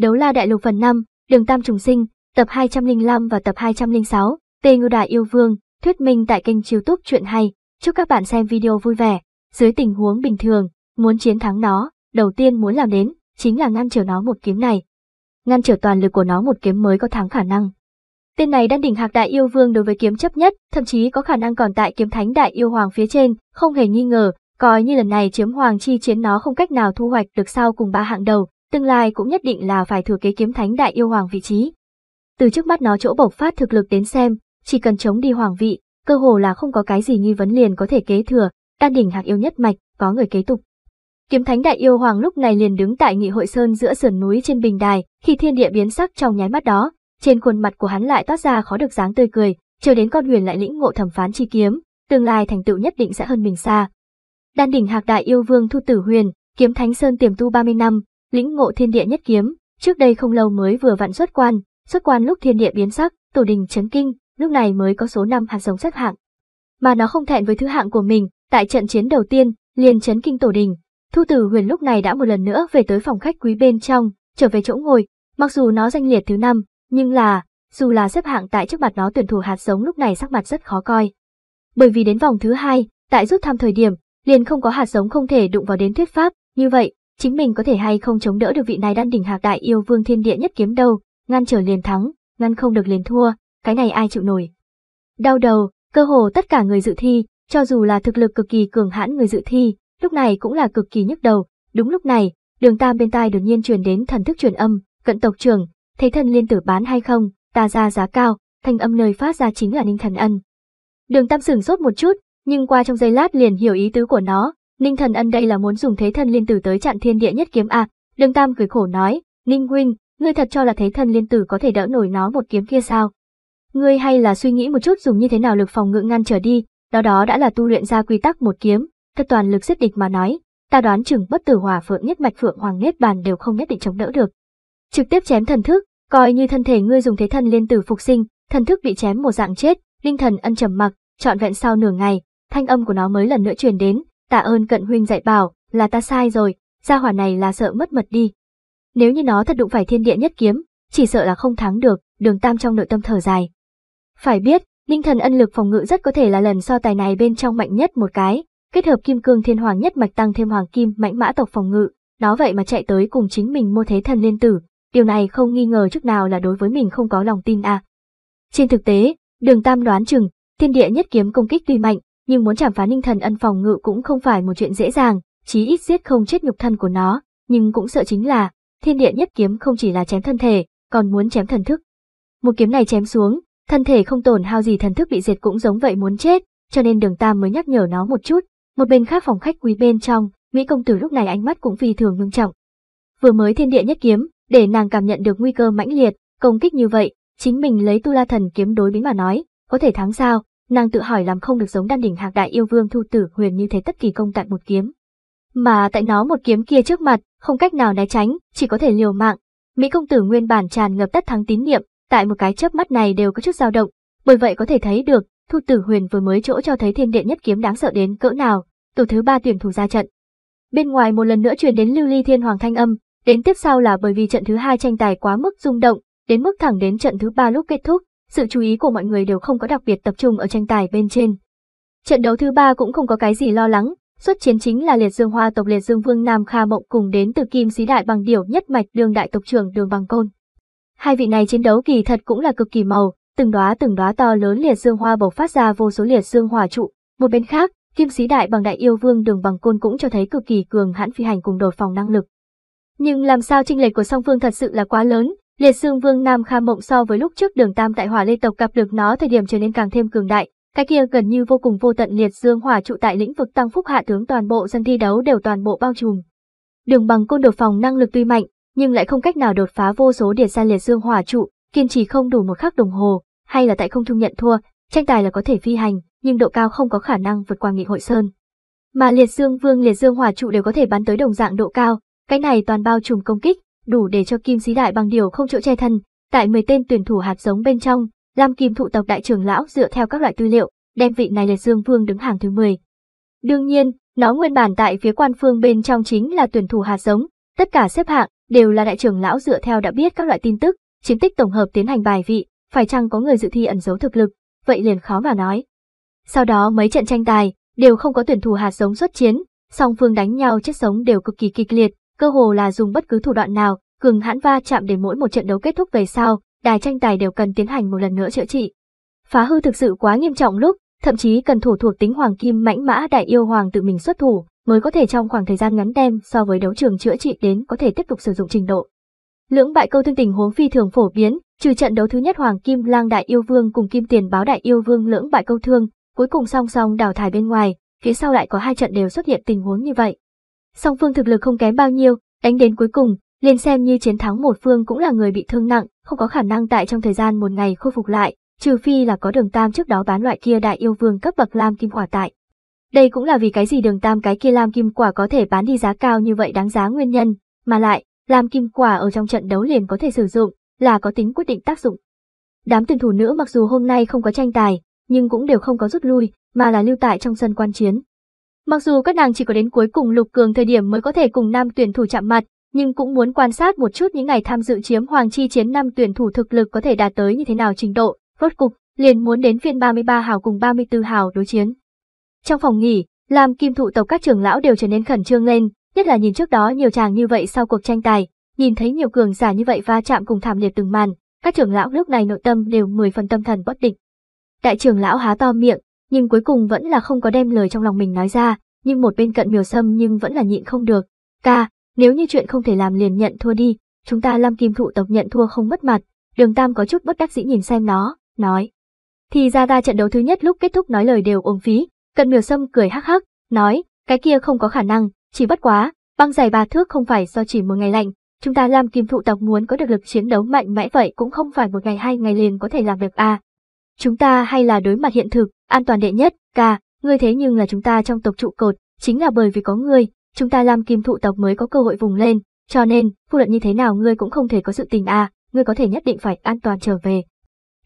Đấu La Đại Lục phần 5, Đường Tam Trùng Sinh, tập 205 và tập 206, Tê Ngưu Đại Yêu Vương, thuyết minh tại kênh youtube chuyện hay. Chúc các bạn xem video vui vẻ. Dưới tình huống bình thường, muốn chiến thắng nó, đầu tiên muốn làm đến, chính là ngăn trở nó một kiếm này. Ngăn trở toàn lực của nó một kiếm mới có thắng khả năng. Tên này đang đỉnh hạc đại yêu vương đối với kiếm chấp nhất, thậm chí có khả năng còn tại kiếm thánh đại yêu hoàng phía trên, không hề nghi ngờ, coi như lần này chiếm hoàng chi chiến nó không cách nào thu hoạch được sau cùng ba hạng đầu, tương lai cũng nhất định là phải thừa kế kiếm thánh đại yêu hoàng vị trí. Từ trước mắt nó chỗ bộc phát thực lực đến xem, chỉ cần chống đi hoàng vị, cơ hồ là không có cái gì nghi vấn liền có thể kế thừa, đan đỉnh hạc yêu nhất mạch, có người kế tục. Kiếm thánh đại yêu hoàng lúc này liền đứng tại nghị hội sơn giữa sườn núi trên bình đài, khi thiên địa biến sắc trong nháy mắt đó, trên khuôn mặt của hắn lại toát ra khó được dáng tươi cười, chờ đến con huyền lại lĩnh ngộ thẩm phán chi kiếm, tương lai thành tựu nhất định sẽ hơn mình xa. Đan đỉnh hạc đại yêu vương thu tử huyền, kiếm thánh sơn tiềm tu 30 năm, lĩnh ngộ thiên địa nhất kiếm, trước đây không lâu mới vừa vặn xuất quan, xuất quan lúc thiên địa biến sắc, tổ đình chấn kinh, lúc này mới có số năm hạt giống xếp hạng. Mà nó không thẹn với thứ hạng của mình, tại trận chiến đầu tiên, liền chấn kinh tổ đình. Thu tử huyền lúc này đã một lần nữa về tới phòng khách quý bên trong, trở về chỗ ngồi, mặc dù nó danh liệt thứ năm, nhưng là, dù là xếp hạng tại trước mặt nó tuyển thủ hạt giống lúc này sắc mặt rất khó coi. Bởi vì đến vòng thứ hai, tại rút thăm thời điểm, liền không có hạt giống không thể đụng vào đến thuyết pháp, như vậy, chính mình có thể hay không chống đỡ được vị này đan đỉnh hạc đại yêu vương thiên địa nhất kiếm đâu, ngăn trở liền thắng, ngăn không được liền thua, cái này ai chịu nổi. Đau đầu, cơ hồ tất cả người dự thi, cho dù là thực lực cực kỳ cường hãn người dự thi, lúc này cũng là cực kỳ nhức đầu, đúng lúc này, đường tam bên tai đột nhiên truyền đến thần thức truyền âm, cận tộc trưởng, thấy thần liên tử bán hay không, ta ra giá cao, thanh âm nơi phát ra chính là ninh thần ân. Đường tam sửng sốt một chút, nhưng qua trong giây lát liền hiểu ý tứ của nó, Ninh thần ân đây là muốn dùng thế thân liên tử tới chặn thiên địa nhất kiếm à, đường tam cười khổ nói, Ninh huynh, ngươi thật cho là thế thân liên tử có thể đỡ nổi nó một kiếm kia sao? Ngươi hay là suy nghĩ một chút dùng như thế nào lực phòng ngự ngăn trở đi, đó đó đã là tu luyện ra quy tắc một kiếm, thật toàn lực giết địch mà nói, ta đoán chừng bất tử hỏa phượng nhất mạch phượng hoàng nhất bàn đều không nhất định chống đỡ được. Trực tiếp chém thần thức, coi như thân thể ngươi dùng thế thân liên tử phục sinh, thần thức bị chém một dạng chết, linh thần ân trầm mặc, trọn vẹn sau nửa ngày, thanh âm của nó mới lần nữa truyền đến, tạ ơn cận huynh dạy bảo, là ta sai rồi, gia hỏa này là sợ mất mật đi. Nếu như nó thật đụng phải thiên địa nhất kiếm, chỉ sợ là không thắng được, đường tam trong nội tâm thở dài. Phải biết, ninh thần ân lực phòng ngự rất có thể là lần so tài này bên trong mạnh nhất một cái, kết hợp kim cương thiên hoàng nhất mạch tăng thêm hoàng kim mãnh mã tộc phòng ngự, nó vậy mà chạy tới cùng chính mình mua thế thần liên tử, điều này không nghi ngờ chút nào là đối với mình không có lòng tin à. Trên thực tế, đường tam đoán chừng, thiên địa nhất kiếm công kích tuy mạnh, nhưng muốn chạm phá ninh thần ân phòng ngự cũng không phải một chuyện dễ dàng, chí ít giết không chết nhục thân của nó, nhưng cũng sợ chính là, thiên địa nhất kiếm không chỉ là chém thân thể, còn muốn chém thần thức. Một kiếm này chém xuống, thân thể không tổn hao gì thần thức bị diệt cũng giống vậy muốn chết, cho nên đường tam mới nhắc nhở nó một chút, một bên khác phòng khách quý bên trong, Mỹ công tử lúc này ánh mắt cũng phi thường ngưng trọng. Vừa mới thiên địa nhất kiếm, để nàng cảm nhận được nguy cơ mãnh liệt, công kích như vậy, chính mình lấy tu la thần kiếm đối bính mà nói, có thể thắng sao, nàng tự hỏi làm không được giống đan đỉnh hạc đại yêu vương thu tử huyền như thế tất kỳ công tại một kiếm. Mà tại nó một kiếm kia trước mặt, không cách nào né tránh, chỉ có thể liều mạng. Mỹ công tử nguyên bản tràn ngập tất thắng tín niệm, tại một cái chớp mắt này đều có chút dao động, bởi vậy có thể thấy được, thu tử huyền vừa mới chỗ cho thấy thiên địa nhất kiếm đáng sợ đến cỡ nào, tổ thứ ba tuyển thủ ra trận. Bên ngoài một lần nữa truyền đến lưu ly thiên hoàng thanh âm, đến tiếp sau là bởi vì trận thứ hai tranh tài quá mức rung động, đến mức thẳng đến trận thứ ba lúc kết thúc, sự chú ý của mọi người đều không có đặc biệt tập trung ở tranh tài bên trên. Trận đấu thứ ba cũng không có cái gì lo lắng, xuất chiến chính là liệt dương hoa tộc liệt dương vương Nam Kha Mộng cùng đến từ kim sĩ đại bằng điểu nhất mạch đường đại tộc trưởng đường bằng côn. Hai vị này chiến đấu kỳ thật cũng là cực kỳ màu, từng đóa từng đóa to lớn liệt dương hoa bộc phát ra vô số liệt dương hỏa trụ. Một bên khác, kim sĩ đại bằng đại yêu vương đường bằng côn cũng cho thấy cực kỳ cường hãn phi hành cùng đột phòng năng lực. Nhưng làm sao chênh lệch của song phương thật sự là quá lớn, Liệt Dương vương Nam Kha Mộng so với lúc trước đường Tam tại hỏa lê tộc gặp được nó thời điểm trở nên càng thêm cường đại. Cái kia gần như vô cùng vô tận liệt dương hỏa trụ tại lĩnh vực tăng phúc hạ tướng toàn bộ dân thi đấu đều toàn bộ bao trùm. Đường bằng côn đột phòng năng lực tuy mạnh, nhưng lại không cách nào đột phá vô số địa san liệt dương hỏa trụ, kiên trì không đủ một khắc đồng hồ, hay là tại không trung nhận thua, tranh tài là có thể phi hành, nhưng độ cao không có khả năng vượt qua nghị hội sơn. Mà liệt dương vương liệt dương hỏa trụ đều có thể bắn tới đồng dạng độ cao, cái này toàn bao trùm công kích, đủ để cho kim sĩ đại bằng điều không chỗ che thân. Tại 10 tên tuyển thủ hạt giống bên trong, Lam Kim thụ tộc đại trưởng lão dựa theo các loại tư liệu, đem vị này là Dương Vương đứng hàng thứ 10. Đương nhiên, nó nguyên bản tại phía quan phương bên trong chính là tuyển thủ hạt giống, tất cả xếp hạng đều là đại trưởng lão dựa theo đã biết các loại tin tức, chiến tích tổng hợp tiến hành bài vị, phải chăng có người dự thi ẩn giấu thực lực, vậy liền khó mà nói. Sau đó mấy trận tranh tài đều không có tuyển thủ hạt giống xuất chiến, song phương đánh nhau chết sống đều cực kỳ kịch liệt, cơ hồ là dùng bất cứ thủ đoạn nào, cường hãn va chạm để mỗi một trận đấu kết thúc về sau, đài tranh tài đều cần tiến hành một lần nữa chữa trị. Phá hư thực sự quá nghiêm trọng lúc, thậm chí cần thủ thuộc tính hoàng kim mãnh mã đại yêu hoàng tự mình xuất thủ, mới có thể trong khoảng thời gian ngắn đem so với đấu trường chữa trị đến có thể tiếp tục sử dụng trình độ. Lưỡng bại câu thương tình huống phi thường phổ biến, trừ trận đấu thứ nhất Hoàng Kim Lang Đại Yêu Vương cùng Kim Tiền Báo Đại Yêu Vương lưỡng bại câu thương, cuối cùng song song đào thải bên ngoài, phía sau lại có hai trận đều xuất hiện tình huống như vậy. Song phương thực lực không kém bao nhiêu, đánh đến cuối cùng, liền xem như chiến thắng một phương cũng là người bị thương nặng, không có khả năng tại trong thời gian một ngày khôi phục lại, trừ phi là có đường tam trước đó bán loại kia đại yêu vương cấp bậc lam kim quả tại. Đây cũng là vì cái gì đường tam cái kia lam kim quả có thể bán đi giá cao như vậy đáng giá nguyên nhân, mà lại, lam kim quả ở trong trận đấu liền có thể sử dụng, là có tính quyết định tác dụng. Đám tuyển thủ nữ mặc dù hôm nay không có tranh tài, nhưng cũng đều không có rút lui, mà là lưu tại trong sân quan chiến, Mặc dù các nàng chỉ có đến cuối cùng lục cường thời điểm mới có thể cùng nam tuyển thủ chạm mặt, nhưng cũng muốn quan sát một chút những ngày tham dự chiếm hoàng chi chiến năm tuyển thủ thực lực có thể đạt tới như thế nào trình độ, rốt cục, liền muốn đến phiên 33 hào cùng 34 hào đối chiến. Trong phòng nghỉ, làm kim thụ tộc các trưởng lão đều trở nên khẩn trương lên, nhất là nhìn trước đó nhiều chàng như vậy sau cuộc tranh tài, nhìn thấy nhiều cường giả như vậy va chạm cùng thảm liệt từng màn, các trưởng lão lúc này nội tâm đều mười phần tâm thần bất định. Đại trưởng lão há to miệng, nhưng cuối cùng vẫn là không có đem lời trong lòng mình nói ra, nhưng một bên cận miều sâm nhưng vẫn là nhịn không được. Ca, nếu như chuyện không thể làm liền nhận thua đi, chúng ta Lam Kim Thụ tộc nhận thua không mất mặt, đường Tam có chút bất đắc dĩ nhìn xem nó, nói. Thì ra ta trận đấu thứ nhất lúc kết thúc nói lời đều uổng phí, cận miều sâm cười hắc hắc, nói, cái kia không có khả năng, chỉ bất quá, băng giày ba thước không phải do chỉ một ngày lạnh, chúng ta lam kim thụ tộc muốn có được lực chiến đấu mạnh mẽ vậy cũng không phải một ngày hai ngày liền có thể làm được à, Chúng ta hay là đối mặt hiện thực, an toàn đệ nhất, ca, ngươi thế nhưng là chúng ta trong tộc trụ cột, chính là bởi vì có ngươi, chúng ta làm kim thụ tộc mới có cơ hội vùng lên, cho nên, vô luận như thế nào ngươi cũng không thể có sự tình à, ngươi có thể nhất định phải an toàn trở về.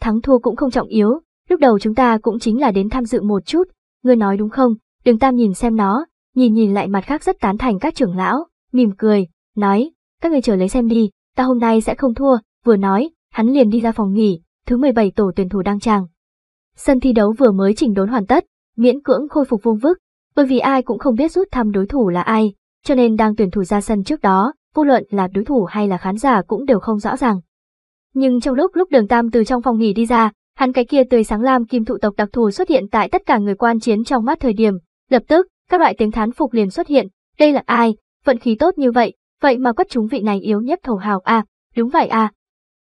Thắng thua cũng không trọng yếu, lúc đầu chúng ta cũng chính là đến tham dự một chút, ngươi nói đúng không, đường tam nhìn xem nó, nhìn nhìn lại mặt khác rất tán thành các trưởng lão, mỉm cười, nói, các ngươi chờ lấy xem đi, ta hôm nay sẽ không thua, vừa nói, hắn liền đi ra phòng nghỉ, thứ 17 tổ tuyển thủ đăng tràng. Sân thi đấu vừa mới chỉnh đốn hoàn tất, miễn cưỡng khôi phục vung vức, bởi vì ai cũng không biết rút thăm đối thủ là ai, cho nên đang tuyển thủ ra sân trước đó, vô luận là đối thủ hay là khán giả cũng đều không rõ ràng. Nhưng trong lúc lúc Đường Tam từ trong phòng nghỉ đi ra, hắn cái kia tươi sáng lam kim thụ tộc đặc thù xuất hiện tại tất cả người quan chiến trong mắt thời điểm, lập tức, các loại tiếng thán phục liền xuất hiện, đây là ai, vận khí tốt như vậy, vậy mà quất chúng vị này yếu nhất thầu hào a, à, đúng vậy a. À.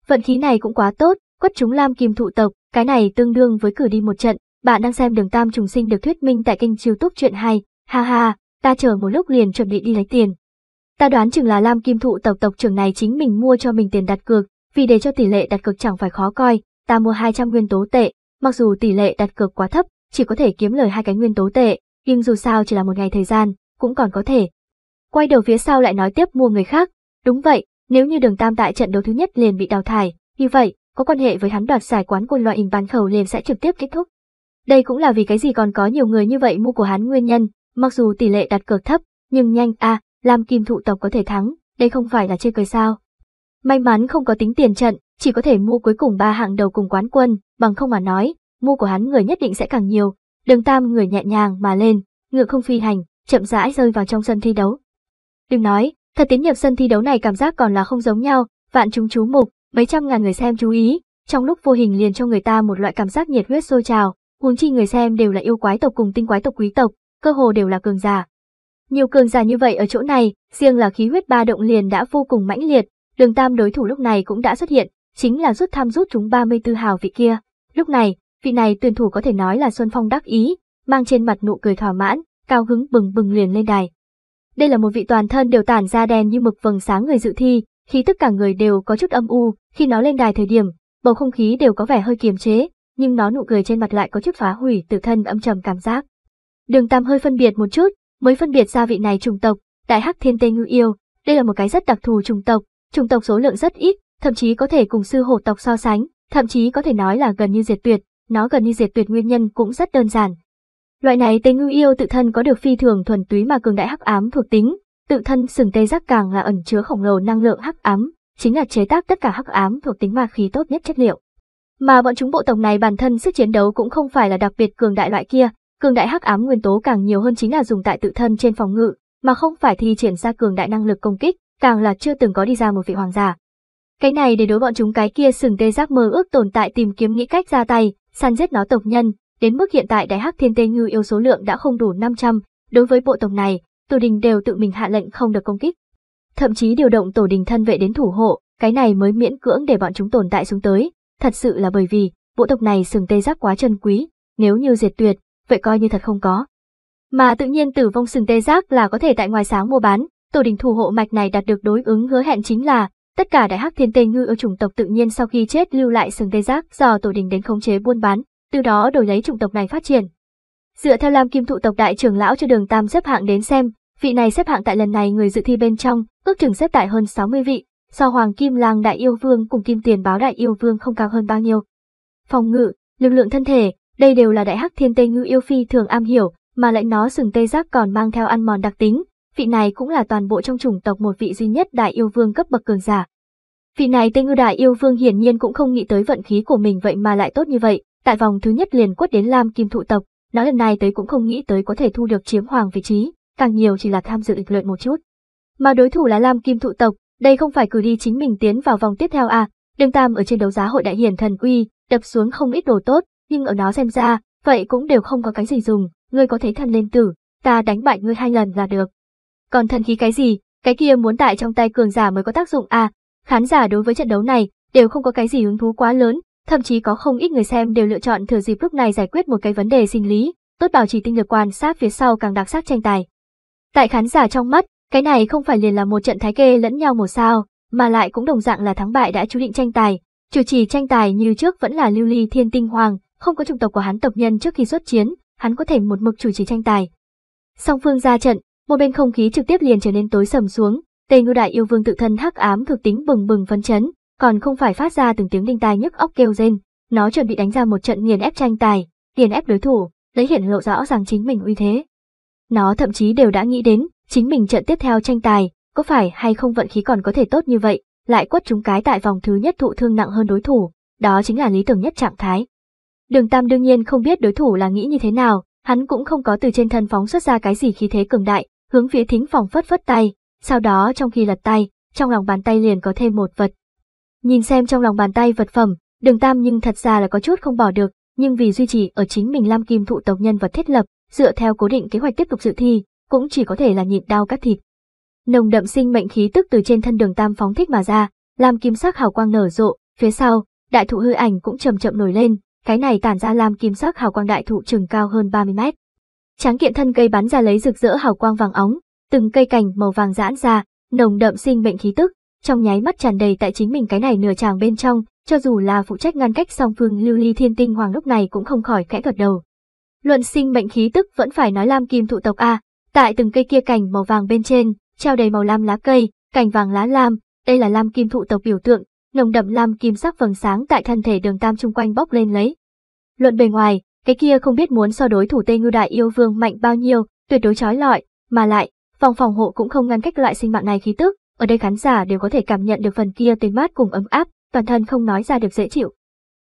Vận khí này cũng quá tốt, quất chúng lam kim thụ tộc, cái này tương đương với cử đi một trận. Bạn đang xem đường tam trùng sinh được thuyết minh tại kênh youtube chuyện hay, ha ha, ta chờ một lúc liền chuẩn bị đi lấy tiền. Ta đoán chừng là lam kim thụ tộc tộc trưởng này chính mình mua cho mình tiền đặt cược, vì để cho tỷ lệ đặt cược chẳng phải khó coi, ta mua 200 nguyên tố tệ, mặc dù tỷ lệ đặt cược quá thấp, chỉ có thể kiếm lời hai cái nguyên tố tệ, nhưng dù sao chỉ là một ngày thời gian, cũng còn có thể. Quay đầu phía sau lại nói tiếp mua người khác, đúng vậy, nếu như đường tam tại trận đấu thứ nhất liền bị đào thải, như vậy, có quan hệ với hắn đoạt giải quán quân loại hình bán khẩu liền sẽ trực tiếp kết thúc. Đây cũng là vì cái gì còn có nhiều người như vậy mua của hắn nguyên nhân, mặc dù tỷ lệ đặt cược thấp, nhưng nhanh a à, làm kim thụ tộc có thể thắng, đây không phải là chơi cười sao. May mắn không có tính tiền trận, chỉ có thể mua cuối cùng ba hạng đầu cùng quán quân, bằng không mà nói, mua của hắn người nhất định sẽ càng nhiều, đường tam người nhẹ nhàng mà lên, ngựa không phi hành, chậm rãi rơi vào trong sân thi đấu. Đừng nói, thật tiến nhập sân thi đấu này cảm giác còn là không giống nhau, vạn chúng chú mục, mấy trăm ngàn người xem chú ý, trong lúc vô hình liền cho người ta một loại cảm giác nhiệt huyết sôi trào, huống chi người xem đều là yêu quái tộc cùng tinh quái tộc quý tộc, cơ hồ đều là cường giả. Nhiều cường giả như vậy ở chỗ này, riêng là khí huyết ba động liền đã vô cùng mãnh liệt, đường tam đối thủ lúc này cũng đã xuất hiện, chính là rút tham rút chúng 34 hào vị kia. Lúc này, vị này tuyển thủ có thể nói là Xuân Phong đắc ý, mang trên mặt nụ cười thỏa mãn, cao hứng bừng bừng liền lên đài. Đây là một vị toàn thân đều tản ra đen như mực vầng sáng người dự thi, khi tức cả người đều có chút âm u, khi nó lên đài thời điểm, bầu không khí đều có vẻ hơi kiềm chế, nhưng nó nụ cười trên mặt lại có chút phá hủy tự thân âm trầm cảm giác. Đường Tam hơi phân biệt một chút, mới phân biệt ra vị này trùng tộc, Đại Hắc Thiên Tê Ngư Yêu, đây là một cái rất đặc thù trùng tộc, trùng tộc số lượng rất ít, thậm chí có thể cùng sư hổ tộc so sánh, thậm chí có thể nói là gần như diệt tuyệt, nó gần như diệt tuyệt nguyên nhân cũng rất đơn giản. Loại này Tê Ngư Yêu tự thân có được phi thường thuần túy mà cường đại hắc ám thuộc tính, Tự thân sừng tê giác càng là ẩn chứa khổng lồ năng lượng hắc ám, chính là chế tác tất cả hắc ám thuộc tính ma khí tốt nhất chất liệu. Mà bọn chúng bộ tộc này bản thân sức chiến đấu cũng không phải là đặc biệt cường đại loại kia, cường đại hắc ám nguyên tố càng nhiều hơn chính là dùng tại tự thân trên phòng ngự, mà không phải thi triển ra cường đại năng lực công kích, càng là chưa từng có đi ra một vị hoàng giả. Cái này để đối bọn chúng cái kia sừng tê giác mơ ước tồn tại tìm kiếm nghĩ cách ra tay, săn giết nó tộc nhân, đến mức hiện tại đại hắc thiên tê ngư yêu số lượng đã không đủ 500, đối với bộ tộc này, tổ đình đều tự mình hạ lệnh không được công kích. Thậm chí điều động tổ đình thân vệ đến thủ hộ, cái này mới miễn cưỡng để bọn chúng tồn tại xuống tới, thật sự là bởi vì, bộ tộc này sừng tê giác quá chân quý, nếu như diệt tuyệt, vậy coi như thật không có. Mà tự nhiên tử vong sừng tê giác là có thể tại ngoài sáng mua bán, tổ đình thủ hộ mạch này đạt được đối ứng hứa hẹn chính là tất cả đại hắc thiên tây ngư ở chủng tộc tự nhiên sau khi chết lưu lại sừng tê giác do tổ đình đến khống chế buôn bán, từ đó đổi lấy chủng tộc này phát triển. Dựa theo Lam Kim thụ tộc đại trưởng lão cho đường tam xếp hạng đến xem, Vị này xếp hạng tại lần này người dự thi bên trong, ước chừng xếp tại hơn 60 vị, so Hoàng Kim Lang Đại Yêu Vương cùng Kim Tiền Báo Đại Yêu Vương không cao hơn bao nhiêu. Phòng ngự, lực lượng thân thể, đây đều là đại hắc thiên tây ngư yêu phi thường am hiểu, mà lại nó sừng tây giác còn mang theo ăn mòn đặc tính, vị này cũng là toàn bộ trong chủng tộc một vị duy nhất đại yêu vương cấp bậc cường giả. Vị này Tây Ngư Đại Yêu Vương hiển nhiên cũng không nghĩ tới vận khí của mình vậy mà lại tốt như vậy, tại vòng thứ nhất liền quất đến Lam Kim Thụ tộc, nó lần này tới cũng không nghĩ tới có thể thu được chiếm hoàng vị trí càng nhiều chỉ là tham dự lịch luyện một chút. Mà đối thủ là Lam Kim Thụ Tộc, đây không phải cử đi chính mình tiến vào vòng tiếp theo à, đương tam ở trên đấu giá hội đại hiển thần uy, đập xuống không ít đồ tốt, nhưng ở nó xem ra, vậy cũng đều không có cái gì dùng, ngươi có thế thần lên tử, ta đánh bại ngươi hai lần là được. Còn thần khí cái gì, cái kia muốn tại trong tay cường giả mới có tác dụng à, khán giả đối với trận đấu này đều không có cái gì hứng thú quá lớn, thậm chí có không ít người xem đều lựa chọn thừa dịp lúc này giải quyết một cái vấn đề sinh lý, tốt bảo trì tinh lực quan sát phía sau càng đặc sắc tranh tài. Tại khán giả trong mắt, cái này không phải liền là một trận thái kê lẫn nhau một sao, mà lại cũng đồng dạng là thắng bại đã chú định tranh tài. Chủ trì tranh tài như trước vẫn là Lưu Ly Thiên Tinh Hoàng, không có chủng tộc của hắn tộc nhân trước khi xuất chiến, hắn có thể một mực chủ trì tranh tài. Song phương ra trận, một bên không khí trực tiếp liền trở nên tối sầm xuống, Tề Ngưu Đại yêu vương tự thân hắc ám thực tính bừng bừng phấn chấn, còn không phải phát ra từng tiếng đinh tai nhức óc kêu rên, nó chuẩn bị đánh ra một trận nghiền ép tranh tài, nghiền ép đối thủ, lấy hiện lộ rõ ràng chính mình uy thế. Nó thậm chí đều đã nghĩ đến, chính mình trận tiếp theo tranh tài, có phải hay không vận khí còn có thể tốt như vậy, lại quất chúng cái tại vòng thứ nhất thụ thương nặng hơn đối thủ, đó chính là lý tưởng nhất trạng thái. Đường Tam đương nhiên không biết đối thủ là nghĩ như thế nào, hắn cũng không có từ trên thân phóng xuất ra cái gì khí thế cường đại, hướng phía thính phòng phất phất tay, sau đó trong khi lật tay, trong lòng bàn tay liền có thêm một vật. Nhìn xem trong lòng bàn tay vật phẩm, đường Tam nhưng thật ra là có chút không bỏ được, nhưng vì duy trì ở chính mình Lam Kim thụ tộc nhân vật thiết lập, dựa theo cố định kế hoạch tiếp tục dự thi, cũng chỉ có thể là nhịn đau cắt thịt. Nồng đậm sinh mệnh khí tức từ trên thân đường tam phóng thích mà ra, làm kim sắc hào quang nở rộ, phía sau, đại thụ hư ảnh cũng chậm chậm nổi lên, cái này tản ra làm kim sắc hào quang đại thụ chừng cao hơn 30 mét. Tráng kiện thân cây bắn ra lấy rực rỡ hào quang vàng óng, từng cây cành màu vàng giãn ra, nồng đậm sinh mệnh khí tức, trong nháy mắt tràn đầy tại chính mình cái này nửa tràng bên trong, cho dù là phụ trách ngăn cách song phương lưu ly thiên tinh hoàng lúc này cũng không khỏi khẽ gật đầu. Luận sinh mệnh khí tức vẫn phải nói lam kim thụ tộc a. Tại từng cây kia cành màu vàng bên trên, treo đầy màu lam lá cây, cành vàng lá lam, đây là lam kim thụ tộc biểu tượng, nồng đậm lam kim sắc vầng sáng tại thân thể đường tam chung quanh bốc lên lấy. Luận bề ngoài, cái kia không biết muốn so đối thủ Tây ngư Đại yêu vương mạnh bao nhiêu, tuyệt đối trói lọi, mà lại, phòng phòng hộ cũng không ngăn cách loại sinh mạng này khí tức, ở đây khán giả đều có thể cảm nhận được phần kia tươi mát cùng ấm áp, toàn thân không nói ra được dễ chịu.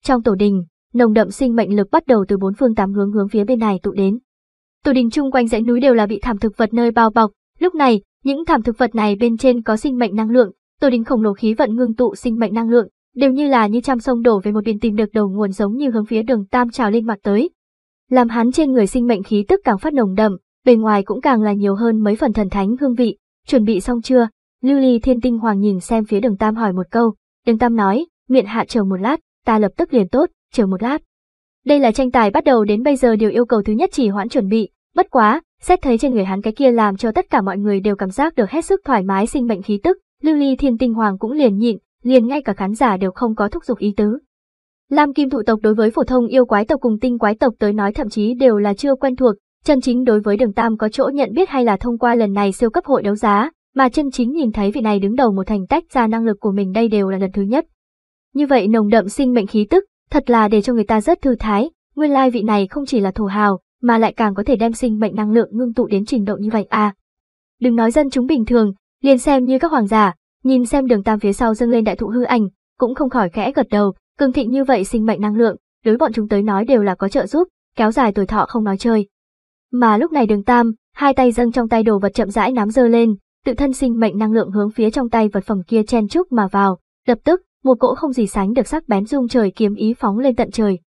Trong tổ đình, nồng đậm sinh mệnh lực bắt đầu từ bốn phương tám hướng hướng phía bên này tụ đến. Tổ đình chung quanh dãy núi đều là bị thảm thực vật nơi bao bọc, lúc này, những thảm thực vật này bên trên có sinh mệnh năng lượng, tổ đình khổng lồ khí vận ngưng tụ sinh mệnh năng lượng, đều như là như trăm sông đổ về một biển tìm được đầu nguồn giống như hướng phía đường tam trào lên mặt tới. Làm hắn trên người sinh mệnh khí tức càng phát nồng đậm, bề ngoài cũng càng là nhiều hơn mấy phần thần thánh hương vị, chuẩn bị xong chưa? Lưu Ly Thiên Tinh Hoàng nhìn xem phía đường Tam hỏi một câu, đường Tam nói, miệng hạ chờ một lát, ta lập tức liền tốt, chờ một lát. Đây là tranh tài bắt đầu đến bây giờ điều yêu cầu thứ nhất chỉ hoãn chuẩn bị, bất quá, xét thấy trên người hắn cái kia làm cho tất cả mọi người đều cảm giác được hết sức thoải mái sinh mệnh khí tức, lưu ly thiên tinh hoàng cũng liền nhịn, liền ngay cả khán giả đều không có thúc giục ý tứ. Lam kim thụ tộc đối với phổ thông yêu quái tộc cùng tinh quái tộc tới nói thậm chí đều là chưa quen thuộc, chân chính đối với đường tam có chỗ nhận biết hay là thông qua lần này siêu cấp hội đấu giá, mà chân chính nhìn thấy vị này đứng đầu một thành tách ra năng lực của mình đây đều là lần thứ nhất. Như vậy nồng đậm sinh mệnh khí tức, Thật là để cho người ta rất thư thái, nguyên lai vị này không chỉ là thổ hào, mà lại càng có thể đem sinh mệnh năng lượng ngưng tụ đến trình độ như vậy à. Đừng nói dân chúng bình thường, liền xem như các hoàng giả, nhìn xem đường tam phía sau dâng lên đại thụ hư ảnh, cũng không khỏi khẽ gật đầu, cường thịnh như vậy sinh mệnh năng lượng, đối bọn chúng tới nói đều là có trợ giúp, kéo dài tuổi thọ không nói chơi. Mà lúc này đường tam, hai tay dâng trong tay đồ vật chậm rãi nắm giơ lên, tự thân sinh mệnh năng lượng hướng phía trong tay vật phẩm kia chen chúc mà vào, lập tức, một cỗ không gì sánh được sắc bén dung trời kiếm ý phóng lên tận trời.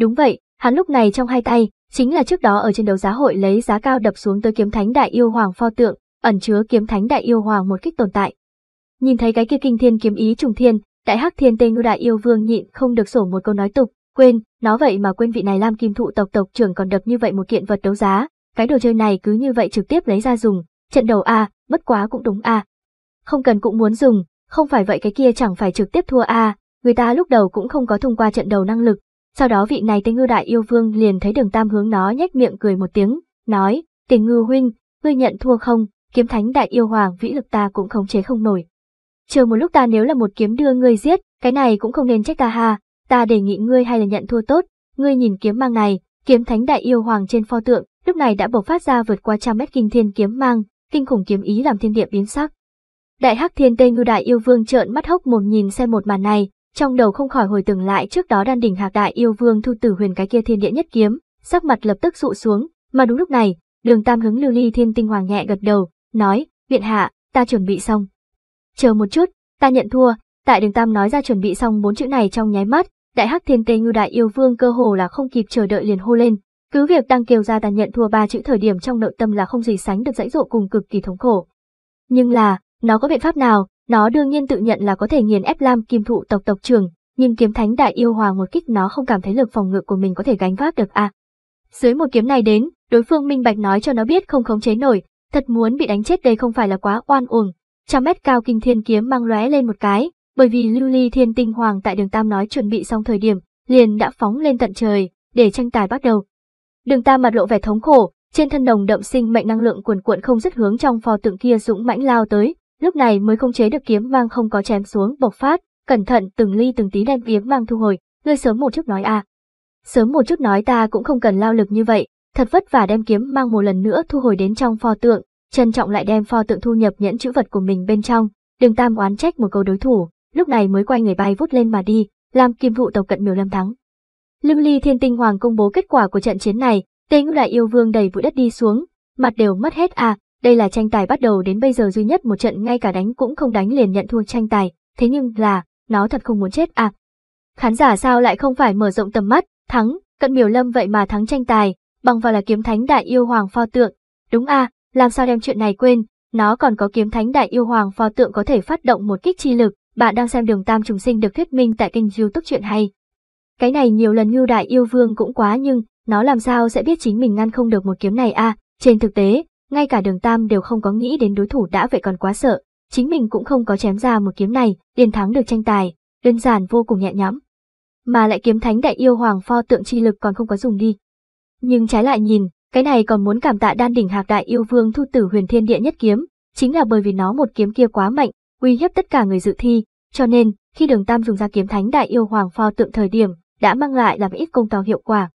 Đúng vậy, hắn lúc này trong hai tay, chính là trước đó ở trên đấu giá hội lấy giá cao đập xuống tới kiếm thánh đại yêu hoàng pho tượng, ẩn chứa kiếm thánh đại yêu hoàng một kích tồn tại. Nhìn thấy cái kia kinh thiên kiếm ý trùng thiên, đại hắc thiên tây ngưu đại yêu vương nhịn không được sổ một câu nói tục, quên, nó vậy mà quên vị này lam kim thụ tộc tộc trưởng còn đập như vậy một kiện vật đấu giá, cái đồ chơi này cứ như vậy trực tiếp lấy ra dùng, trận đầu a, mất quá cũng đúng a. Không cần cũng muốn dùng, không phải vậy cái kia chẳng phải trực tiếp thua à, người ta lúc đầu cũng không có thông qua trận đầu năng lực. Sau đó vị này tên ngư đại yêu vương liền thấy đường tam hướng nó nhếch miệng cười một tiếng, nói, tình ngư huynh, ngươi nhận thua không, kiếm thánh đại yêu hoàng vĩ lực ta cũng khống chế không nổi. Chờ một lúc ta nếu là một kiếm đưa ngươi giết, cái này cũng không nên trách ta ha, ta đề nghị ngươi hay là nhận thua tốt, ngươi nhìn kiếm mang này, kiếm thánh đại yêu hoàng trên pho tượng, lúc này đã bộc phát ra vượt qua trăm mét kinh thiên kiếm mang, kinh khủng kiếm ý làm thiên địa biến sắc. Đại Hắc Thiên Tây Ngưu Đại Yêu Vương trợn mắt hốc mồm nhìn xem một màn này, trong đầu không khỏi hồi tưởng lại trước đó đan đỉnh Hạc Đại Yêu Vương thu tử huyền cái kia thiên địa nhất kiếm, sắc mặt lập tức rụ xuống, mà đúng lúc này, Đường Tam hướng Lưu Ly Thiên Tinh Hoàng nhẹ gật đầu, nói, "Viện hạ, ta chuẩn bị xong." "Chờ một chút, ta nhận thua." Tại Đường Tam nói ra chuẩn bị xong bốn chữ này trong nháy mắt, Đại Hắc Thiên Tây Ngưu Đại Yêu Vương cơ hồ là không kịp chờ đợi liền hô lên, cứ việc đang kêu ra ta nhận thua ba chữ thời điểm trong nội tâm là không gì sánh được dãy dụ cùng cực kỳ thống khổ. Nhưng là, nó có biện pháp nào? Nó đương nhiên tự nhận là có thể nghiền ép Lam Kim Thụ tộc tộc trưởng, nhưng kiếm thánh đại yêu hoàng một kích nó không cảm thấy lực phòng ngự của mình có thể gánh vác được à. Dưới một kiếm này đến, đối phương minh bạch nói cho nó biết không khống chế nổi, thật muốn bị đánh chết đây không phải là quá oan uổng. Trăm mét cao kinh thiên kiếm mang lóe lên một cái, bởi vì lưu ly thiên tinh hoàng tại đường tam nói chuẩn bị xong thời điểm, liền đã phóng lên tận trời, để tranh tài bắt đầu. Đường tam mặt lộ vẻ thống khổ, trên thân đồng đậm sinh mệnh năng lượng cuồn cuộn không dứt hướng trong pho tượng kia dũng mãnh lao tới, lúc này mới không chế được kiếm mang không có chém xuống bộc phát, cẩn thận từng ly từng tí đem kiếm mang thu hồi, ngươi sớm một chút nói a à. Sớm một chút nói ta cũng không cần lao lực như vậy, thật vất vả đem kiếm mang một lần nữa thu hồi đến trong pho tượng, trân trọng lại đem pho tượng thu nhập nhẫn chữ vật của mình bên trong, đừng tam oán trách một câu đối thủ, lúc này mới quay người bay vút lên mà đi, làm kim vụ tộc cận miều lâm thắng. Lưu Ly Thiên Tinh Hoàng công bố kết quả của trận chiến này, tên đại yêu vương đầy bụi đất đi xuống, mặt đều mất hết à, đây là tranh tài bắt đầu đến bây giờ duy nhất một trận ngay cả đánh cũng không đánh liền nhận thua tranh tài, thế nhưng là, nó thật không muốn chết à. Khán giả sao lại không phải mở rộng tầm mắt, thắng, cận miểu lâm vậy mà thắng tranh tài, bằng vào là kiếm thánh đại yêu hoàng pho tượng. Đúng à, làm sao đem chuyện này quên, nó còn có kiếm thánh đại yêu hoàng pho tượng có thể phát động một kích chi lực, bạn đang xem đường tam trùng sinh được thuyết minh tại kênh youtube chuyện hay. Cái này nhiều lần ngưu đại yêu vương cũng quá nhưng, nó làm sao sẽ biết chính mình ngăn không được một kiếm này à, trên thực tế, ngay cả đường tam đều không có nghĩ đến đối thủ đã vậy còn quá sợ, chính mình cũng không có chém ra một kiếm này, liền thắng được tranh tài, đơn giản vô cùng nhẹ nhõm. Mà lại kiếm thánh đại yêu hoàng pho tượng chi lực còn không có dùng đi. Nhưng trái lại nhìn, cái này còn muốn cảm tạ đan đỉnh hạc đại yêu vương thu tử huyền thiên địa nhất kiếm, chính là bởi vì nó một kiếm kia quá mạnh, uy hiếp tất cả người dự thi, cho nên, khi đường tam dùng ra kiếm thánh đại yêu hoàng pho tượng thời điểm, đã mang lại làm ít công to hiệu quả.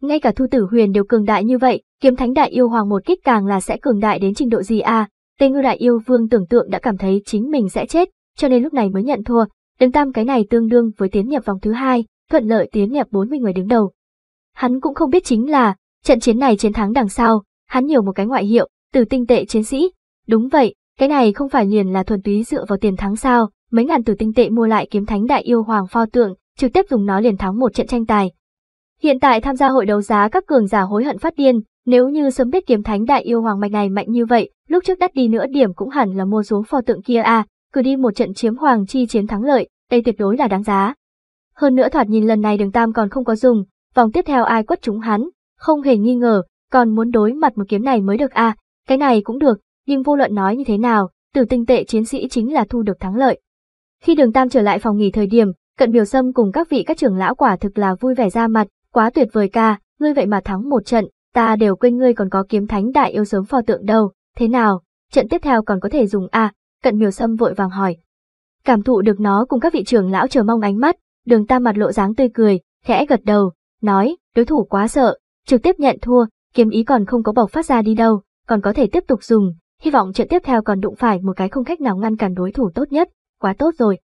Ngay cả thu tử huyền đều cường đại như vậy, kiếm thánh đại yêu hoàng một kích càng là sẽ cường đại đến trình độ gì a? À? Tên Ngư đại yêu vương tưởng tượng đã cảm thấy chính mình sẽ chết, cho nên lúc này mới nhận thua, đứng tam cái này tương đương với tiến nhập vòng thứ hai, thuận lợi tiến nhập 40 người đứng đầu. Hắn cũng không biết chính là, trận chiến này chiến thắng đằng sau, hắn nhiều một cái ngoại hiệu, từ tinh tệ chiến sĩ. Đúng vậy, cái này không phải liền là thuần túy dựa vào tiền thắng sao, mấy ngàn từ tinh tệ mua lại kiếm thánh đại yêu hoàng pho tượng, trực tiếp dùng nó liền thắng một trận tranh tài, Hiện tại tham gia hội đấu giá các cường giả hối hận phát điên, nếu như sớm biết kiếm thánh đại yêu hoàng mạch này mạnh như vậy, lúc trước đắt đi nữa điểm cũng hẳn là mua xuống pho tượng kia a à, cứ đi một trận chiếm hoàng chi chiến thắng lợi, đây tuyệt đối là đáng giá. Hơn nữa thoạt nhìn lần này đường tam còn không có dùng, vòng tiếp theo ai quất chúng hắn, không hề nghi ngờ, còn muốn đối mặt một kiếm này mới được a à, cái này cũng được, nhưng vô luận nói như thế nào, tử tinh tệ chiến sĩ chính là thu được thắng lợi. Khi đường tam trở lại phòng nghỉ thời điểm, cận biểu sâm cùng các vị các trưởng lão quả thực là vui vẻ ra mặt, Quá tuyệt vời ca, ngươi vậy mà thắng một trận, ta đều quên ngươi còn có kiếm thánh đại yêu sớm phò tượng đâu, thế nào, trận tiếp theo còn có thể dùng à, cận miều sâm vội vàng hỏi. Cảm thụ được nó cùng các vị trưởng lão chờ mong ánh mắt, đường ta mặt lộ dáng tươi cười, khẽ gật đầu, nói, đối thủ quá sợ, trực tiếp nhận thua, kiếm ý còn không có bộc phát ra đi đâu, còn có thể tiếp tục dùng, hy vọng trận tiếp theo còn đụng phải một cái không cách nào ngăn cản đối thủ tốt nhất, quá tốt rồi.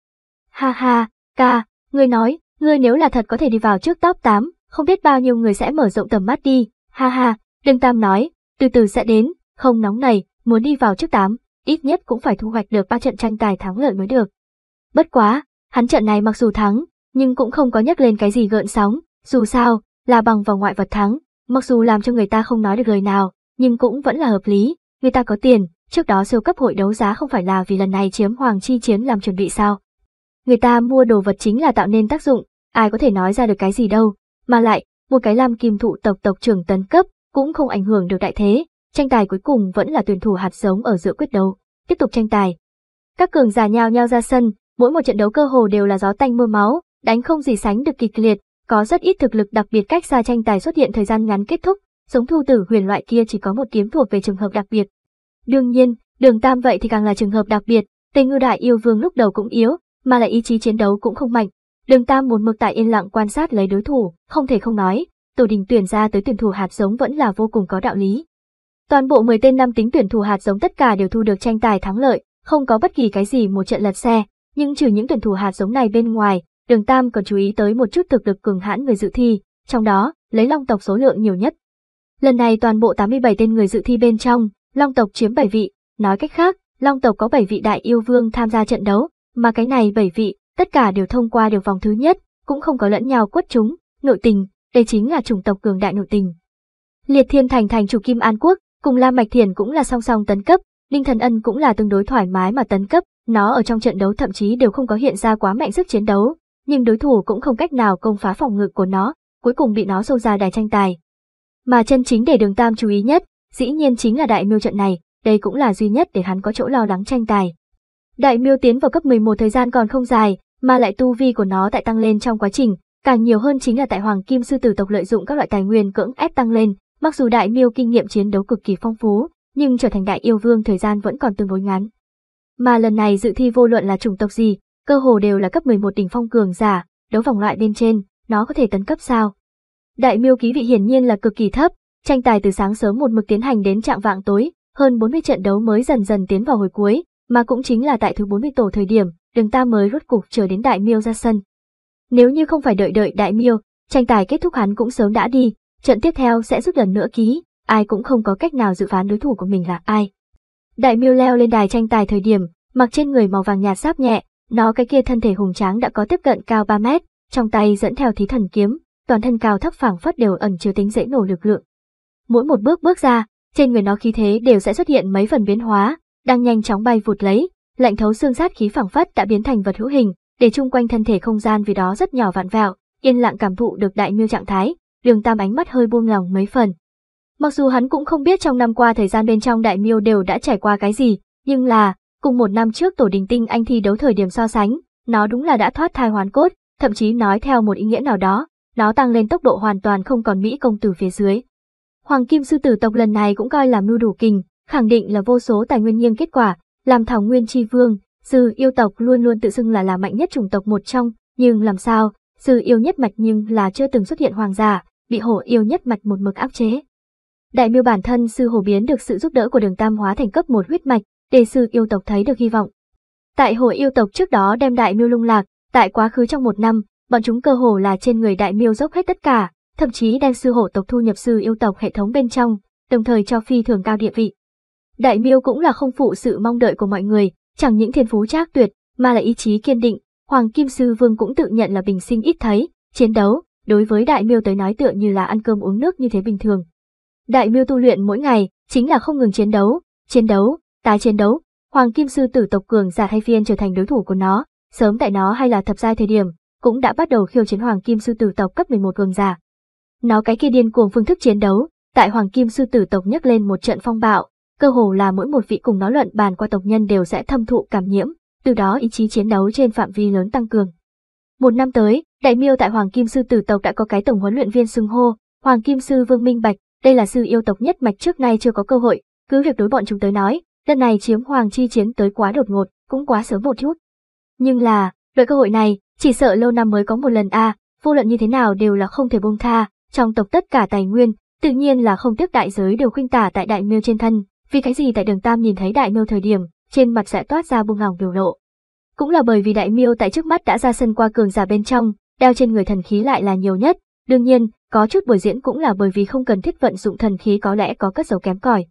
Ha ha, ca, ngươi nói, ngươi nếu là thật có thể đi vào trước top 8, không biết bao nhiêu người sẽ mở rộng tầm mắt đi, ha ha, đừng Tam nói, từ từ sẽ đến, không nóng này, muốn đi vào trước tám, ít nhất cũng phải thu hoạch được ba trận tranh tài thắng lợi mới được. Bất quá, hắn trận này mặc dù thắng, nhưng cũng không có nhắc lên cái gì gợn sóng, dù sao, là bằng vào ngoại vật thắng, mặc dù làm cho người ta không nói được lời nào, nhưng cũng vẫn là hợp lý, người ta có tiền, trước đó siêu cấp hội đấu giá không phải là vì lần này chiếm hoàng chi chiến làm chuẩn bị sao. Người ta mua đồ vật chính là tạo nên tác dụng, ai có thể nói ra được cái gì đâu, mà lại, một cái lam kim thụ tộc tộc trưởng tấn cấp cũng không ảnh hưởng được đại thế, tranh tài cuối cùng vẫn là tuyển thủ hạt giống ở giữa quyết đấu, tiếp tục tranh tài. Các cường giả nhao nhao ra sân, mỗi một trận đấu cơ hồ đều là gió tanh mưa máu, đánh không gì sánh được kịch liệt, có rất ít thực lực đặc biệt cách xa tranh tài xuất hiện thời gian ngắn kết thúc, giống thu tử huyền loại kia chỉ có một kiếm thuộc về trường hợp đặc biệt. Đương nhiên, đường tam vậy thì càng là trường hợp đặc biệt, Tây Ngư Đại Yêu Vương lúc đầu cũng yếu, mà lại ý chí chiến đấu cũng không mạnh, Đường Tam muốn mực tại yên lặng quan sát lấy đối thủ, không thể không nói, tổ đình tuyển ra tới tuyển thủ hạt giống vẫn là vô cùng có đạo lý. Toàn bộ 10 tên nam tính tuyển thủ hạt giống tất cả đều thu được tranh tài thắng lợi, không có bất kỳ cái gì một trận lật xe, nhưng trừ những tuyển thủ hạt giống này bên ngoài, Đường Tam còn chú ý tới một chút thực lực cường hãn người dự thi, trong đó, lấy long tộc số lượng nhiều nhất. Lần này toàn bộ 87 tên người dự thi bên trong, long tộc chiếm 7 vị, nói cách khác, long tộc có 7 vị đại yêu vương tham gia trận đấu, mà cái này 7 vị tất cả đều thông qua được vòng thứ nhất, cũng không có lẫn nhau quất chúng, nội tình, đây chính là chủng tộc cường đại nội tình. Liệt Thiên Thành thành chủ Kim An Quốc, cùng Lam Mạch Thiền cũng là song song tấn cấp, Ninh Thần Ân cũng là tương đối thoải mái mà tấn cấp, nó ở trong trận đấu thậm chí đều không có hiện ra quá mạnh sức chiến đấu, nhưng đối thủ cũng không cách nào công phá phòng ngự của nó, cuối cùng bị nó sâu ra đài tranh tài. Mà chân chính để Đường Tam chú ý nhất, dĩ nhiên chính là đại miêu trận này, đây cũng là duy nhất để hắn có chỗ lo lắng tranh tài. Đại miêu tiến vào cấp 11 thời gian còn không dài, mà lại tu vi của nó tại tăng lên trong quá trình, càng nhiều hơn chính là tại hoàng kim sư tử tộc lợi dụng các loại tài nguyên cưỡng ép tăng lên, mặc dù đại miêu kinh nghiệm chiến đấu cực kỳ phong phú, nhưng trở thành đại yêu vương thời gian vẫn còn tương đối ngắn. Mà lần này dự thi vô luận là chủng tộc gì, cơ hồ đều là cấp 11 đỉnh phong cường giả, đấu vòng loại bên trên, nó có thể tấn cấp sao? Đại miêu ký vị hiển nhiên là cực kỳ thấp, tranh tài từ sáng sớm một mực tiến hành đến trạng vạng tối, hơn 40 trận đấu mới dần dần tiến vào hồi cuối, mà cũng chính là tại thứ 40 tổ thời điểm, đường ta mới rốt cục chờ đến Đại Miêu ra sân. Nếu như không phải đợi đợi Đại Miêu, tranh tài kết thúc hắn cũng sớm đã đi, trận tiếp theo sẽ rút lần nữa ký, ai cũng không có cách nào dự phán đối thủ của mình là ai. Đại Miêu leo lên đài tranh tài thời điểm, mặc trên người màu vàng nhạt sáp nhẹ, nó cái kia thân thể hùng tráng đã có tiếp cận cao 3 mét, trong tay dẫn theo thí thần kiếm, toàn thân cao thấp phẳng phất đều ẩn chứa tính dễ nổ lực lượng. Mỗi một bước bước ra, trên người nó khí thế đều sẽ xuất hiện mấy phần biến hóa, đang nhanh chóng bay vụt lấy, lạnh thấu xương sát khí phảng phất đã biến thành vật hữu hình, để chung quanh thân thể không gian vì đó rất nhỏ vạn vẹo, yên lặng cảm thụ được đại miêu trạng thái, Đường Tam ánh mắt hơi buông lỏng mấy phần. Mặc dù hắn cũng không biết trong năm qua thời gian bên trong đại miêu đều đã trải qua cái gì, nhưng là, cùng một năm trước tổ đình tinh anh thi đấu thời điểm so sánh, nó đúng là đã thoát thai hoàn cốt, thậm chí nói theo một ý nghĩa nào đó, nó tăng lên tốc độ hoàn toàn không còn Mỹ công tử phía dưới. Hoàng Kim Sư Tử Tộc lần này cũng coi là mưu đủ kình, khẳng định là vô số tài nguyên nghiêng kết quả, làm Thảo Nguyên Chi Vương, sư yêu tộc luôn luôn tự xưng là là mạnh nhất chủng tộc một trong, nhưng làm sao, sư yêu nhất mạch nhưng là chưa từng xuất hiện hoàng giả, bị hổ yêu nhất mạch một mực áp chế. Đại miêu bản thân sư hổ biến được sự giúp đỡ của đường tam hóa thành cấp một huyết mạch, để sư yêu tộc thấy được hy vọng. Tại hổ yêu tộc trước đó đem đại miêu lung lạc, tại quá khứ trong một năm, bọn chúng cơ hồ là trên người đại miêu dốc hết tất cả, thậm chí đem sư hổ tộc thu nhập sư yêu tộc hệ thống bên trong, đồng thời cho phi thường cao địa vị. Đại Miêu cũng là không phụ sự mong đợi của mọi người, chẳng những thiên phú trác tuyệt, mà là ý chí kiên định, Hoàng Kim Sư Vương cũng tự nhận là bình sinh ít thấy, chiến đấu, đối với Đại Miêu tới nói tựa như là ăn cơm uống nước như thế bình thường. Đại Miêu tu luyện mỗi ngày, chính là không ngừng chiến đấu, chiến đấu, tái chiến đấu, Hoàng Kim Sư tử tộc cường giả thay phiên trở thành đối thủ của nó, sớm tại nó hay là thập giai thời điểm, cũng đã bắt đầu khiêu chiến Hoàng Kim Sư tử tộc cấp 11 cường giả. Nó cái kia điên cuồng phương thức chiến đấu, tại Hoàng Kim Sư tử tộc nhấc lên một trận phong bạo, cơ hồ là mỗi một vị cùng nói luận bàn qua tộc nhân đều sẽ thâm thụ cảm nhiễm, từ đó ý chí chiến đấu trên phạm vi lớn tăng cường. Một năm tới, đại miêu tại Hoàng Kim Sư Tử tộc đã có cái tổng huấn luyện viên xưng hô, Hoàng Kim Sư Vương Minh Bạch, đây là sư yêu tộc nhất mạch trước nay chưa có cơ hội, cứ việc đối bọn chúng tới nói, lần này chiếm Hoàng Chi chiến tới quá đột ngột, cũng quá sớm một chút. Nhưng là, loại cơ hội này, chỉ sợ lâu năm mới có một lần a, vô luận như thế nào đều là không thể buông tha, trong tộc tất cả tài nguyên, tự nhiên là không tiếc đại giới đều khuynh tả tại đại miêu trên thân, vì cái gì tại đường Tam nhìn thấy đại miêu thời điểm, trên mặt sẽ toát ra buông lòng biểu lộ. Cũng là bởi vì đại miêu tại trước mắt đã ra sân qua cường giả bên trong, đeo trên người thần khí lại là nhiều nhất, đương nhiên, có chút buổi diễn cũng là bởi vì không cần thiết vận dụng thần khí có lẽ có cất dấu kém cỏi.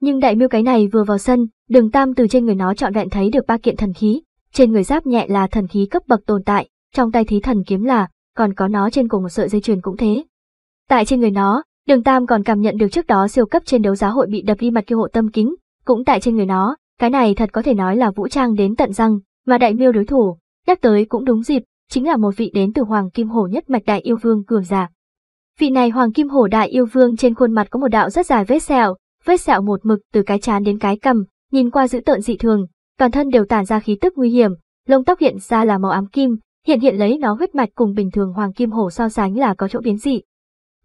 Nhưng đại miêu cái này vừa vào sân, đường tam từ trên người nó trọn vẹn thấy được ba kiện thần khí, trên người giáp nhẹ là thần khí cấp bậc tồn tại, trong tay thí thần kiếm là, còn có nó trên cùng một sợi dây chuyền cũng thế. Tại trên người nó, Đường Tam còn cảm nhận được trước đó siêu cấp trên đấu giá hội bị đập đi mặt kia hộ tâm kính, cũng tại trên người nó, cái này thật có thể nói là vũ trang đến tận răng, mà đại miêu đối thủ, nhắc tới cũng đúng dịp, chính là một vị đến từ Hoàng Kim Hổ nhất mạch đại yêu vương cường giả. Vị này Hoàng Kim Hổ đại yêu vương trên khuôn mặt có một đạo rất dài vết sẹo, vết sẹo một mực từ cái trán đến cái cằm, nhìn qua dữ tợn dị thường, toàn thân đều tản ra khí tức nguy hiểm, lông tóc hiện ra là màu ám kim, hiện hiện lấy nó huyết mạch cùng bình thường Hoàng Kim Hổ so sánh là có chỗ biến dị,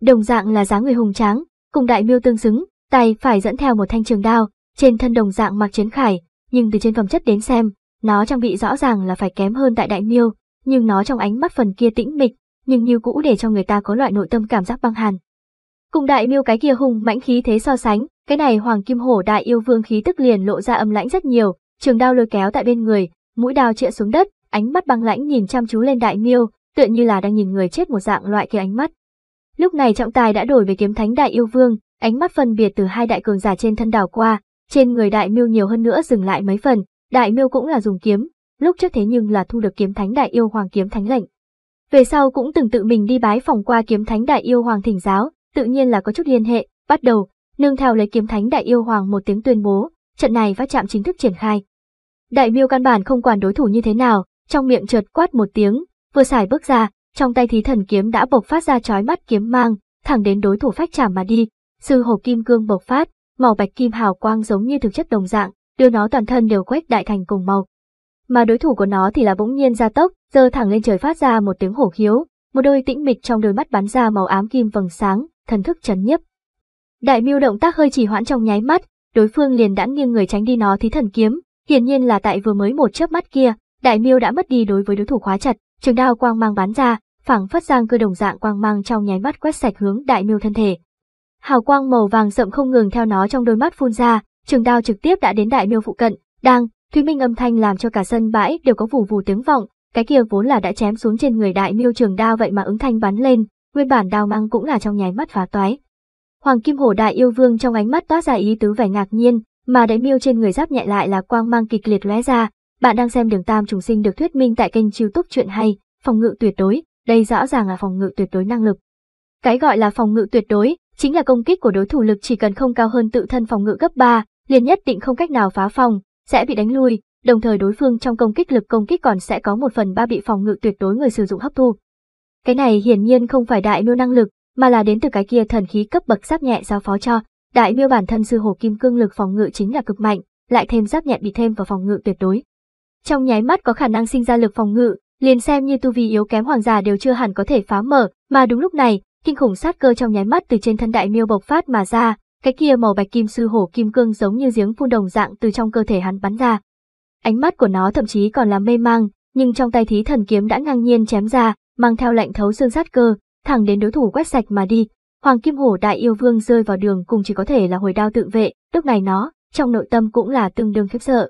đồng dạng là dáng người hùng tráng, cùng đại miêu tương xứng, tay phải dẫn theo một thanh trường đao, trên thân đồng dạng mặc chiến khải, nhưng từ trên phẩm chất đến xem, nó trang bị rõ ràng là phải kém hơn tại đại miêu, nhưng nó trong ánh mắt phần kia tĩnh mịch, nhưng như cũ để cho người ta có loại nội tâm cảm giác băng hàn. Cùng đại miêu cái kia hùng mãnh khí thế so sánh, cái này hoàng kim hổ đại yêu vương khí tức liền lộ ra âm lãnh rất nhiều, trường đao lôi kéo tại bên người, mũi đao chĩa xuống đất, ánh mắt băng lãnh nhìn chăm chú lên đại miêu, tựa như là đang nhìn người chết một dạng loại kia ánh mắt. Lúc này trọng tài đã đổi về kiếm thánh đại yêu vương, ánh mắt phân biệt từ hai đại cường giả trên thân đảo qua, trên người đại miêu nhiều hơn nữa dừng lại mấy phần, đại miêu cũng là dùng kiếm, lúc trước thế nhưng là thu được kiếm thánh đại yêu hoàng kiếm thánh lệnh. Về sau cũng từng tự mình đi bái phòng qua kiếm thánh đại yêu hoàng thỉnh giáo, tự nhiên là có chút liên hệ, bắt đầu, nương theo lấy kiếm thánh đại yêu hoàng một tiếng tuyên bố, trận này va chạm chính thức triển khai. Đại miêu căn bản không quản đối thủ như thế nào, trong miệng chợt quát một tiếng, vừa xài bước ra, trong tay thí thần kiếm đã bộc phát ra chói mắt kiếm mang, thẳng đến đối thủ phách chạm mà đi. Sư hồ kim cương bộc phát, màu bạch kim hào quang giống như thực chất đồng dạng, đưa nó toàn thân đều quét đại thành cùng màu. Mà đối thủ của nó thì là bỗng nhiên ra tốc, giơ thẳng lên trời phát ra một tiếng hổ khiếu, một đôi tĩnh mịch trong đôi mắt bắn ra màu ám kim vầng sáng, thần thức chấn nhiếp. Đại Mưu động tác hơi trì hoãn trong nháy mắt, đối phương liền đã nghiêng người tránh đi nó thí thần kiếm, hiển nhiên là tại vừa mới một chớp mắt kia, Đại Miêu đã mất đi đối với đối thủ khóa chặt, trường đao quang mang bắn ra, phảng phất giang cơ đồng dạng quang mang trong nháy mắt quét sạch hướng đại miêu thân thể. Hào quang màu vàng rậm không ngừng theo nó trong đôi mắt phun ra, trường đao trực tiếp đã đến đại miêu phụ cận, đang, thúy minh âm thanh làm cho cả sân bãi đều có vù vù tiếng vọng, cái kia vốn là đã chém xuống trên người đại miêu trường đao vậy mà ứng thanh bắn lên, nguyên bản đao mang cũng là trong nháy mắt phá toái. Hoàng Kim Hổ Đại yêu vương trong ánh mắt toát ra ý tứ vẻ ngạc nhiên, mà đại miêu trên người giáp nhẹ lại là quang mang kịch liệt lóe ra. Bạn đang xem Đường Tam Trùng Sinh được thuyết minh tại kênh YouTube Chuyện hay, phòng ngự tuyệt đối đây rõ ràng là phòng ngự tuyệt đối năng lực. Cái gọi là phòng ngự tuyệt đối, chính là công kích của đối thủ lực chỉ cần không cao hơn tự thân phòng ngự gấp 3, liền nhất định không cách nào phá phòng, sẽ bị đánh lui, đồng thời đối phương trong công kích lực công kích còn sẽ có một phần ba bị phòng ngự tuyệt đối người sử dụng hấp thu. Cái này hiển nhiên không phải đại miêu năng lực, mà là đến từ cái kia thần khí cấp bậc giáp nhẹ giao phó cho, đại miêu bản thân sư hồ kim cương lực phòng ngự chính là cực mạnh, lại thêm giáp nhẹ bị thêm vào phòng ngự tuyệt đối. Trong nháy mắt có khả năng sinh ra lực phòng ngự, liền xem như tu vi yếu kém hoàng gia đều chưa hẳn có thể phá mở, mà đúng lúc này, kinh khủng sát cơ trong nháy mắt từ trên thân đại miêu bộc phát mà ra, cái kia màu bạch kim sư hổ kim cương giống như giếng phun đồng dạng từ trong cơ thể hắn bắn ra. Ánh mắt của nó thậm chí còn là mê mang, nhưng trong tay thí thần kiếm đã ngang nhiên chém ra, mang theo lạnh thấu xương sát cơ, thẳng đến đối thủ quét sạch mà đi. Hoàng Kim Hổ đại yêu vương rơi vào đường cùng chỉ có thể là hồi đao tự vệ, lúc này nó, trong nội tâm cũng là tương đương khiếp sợ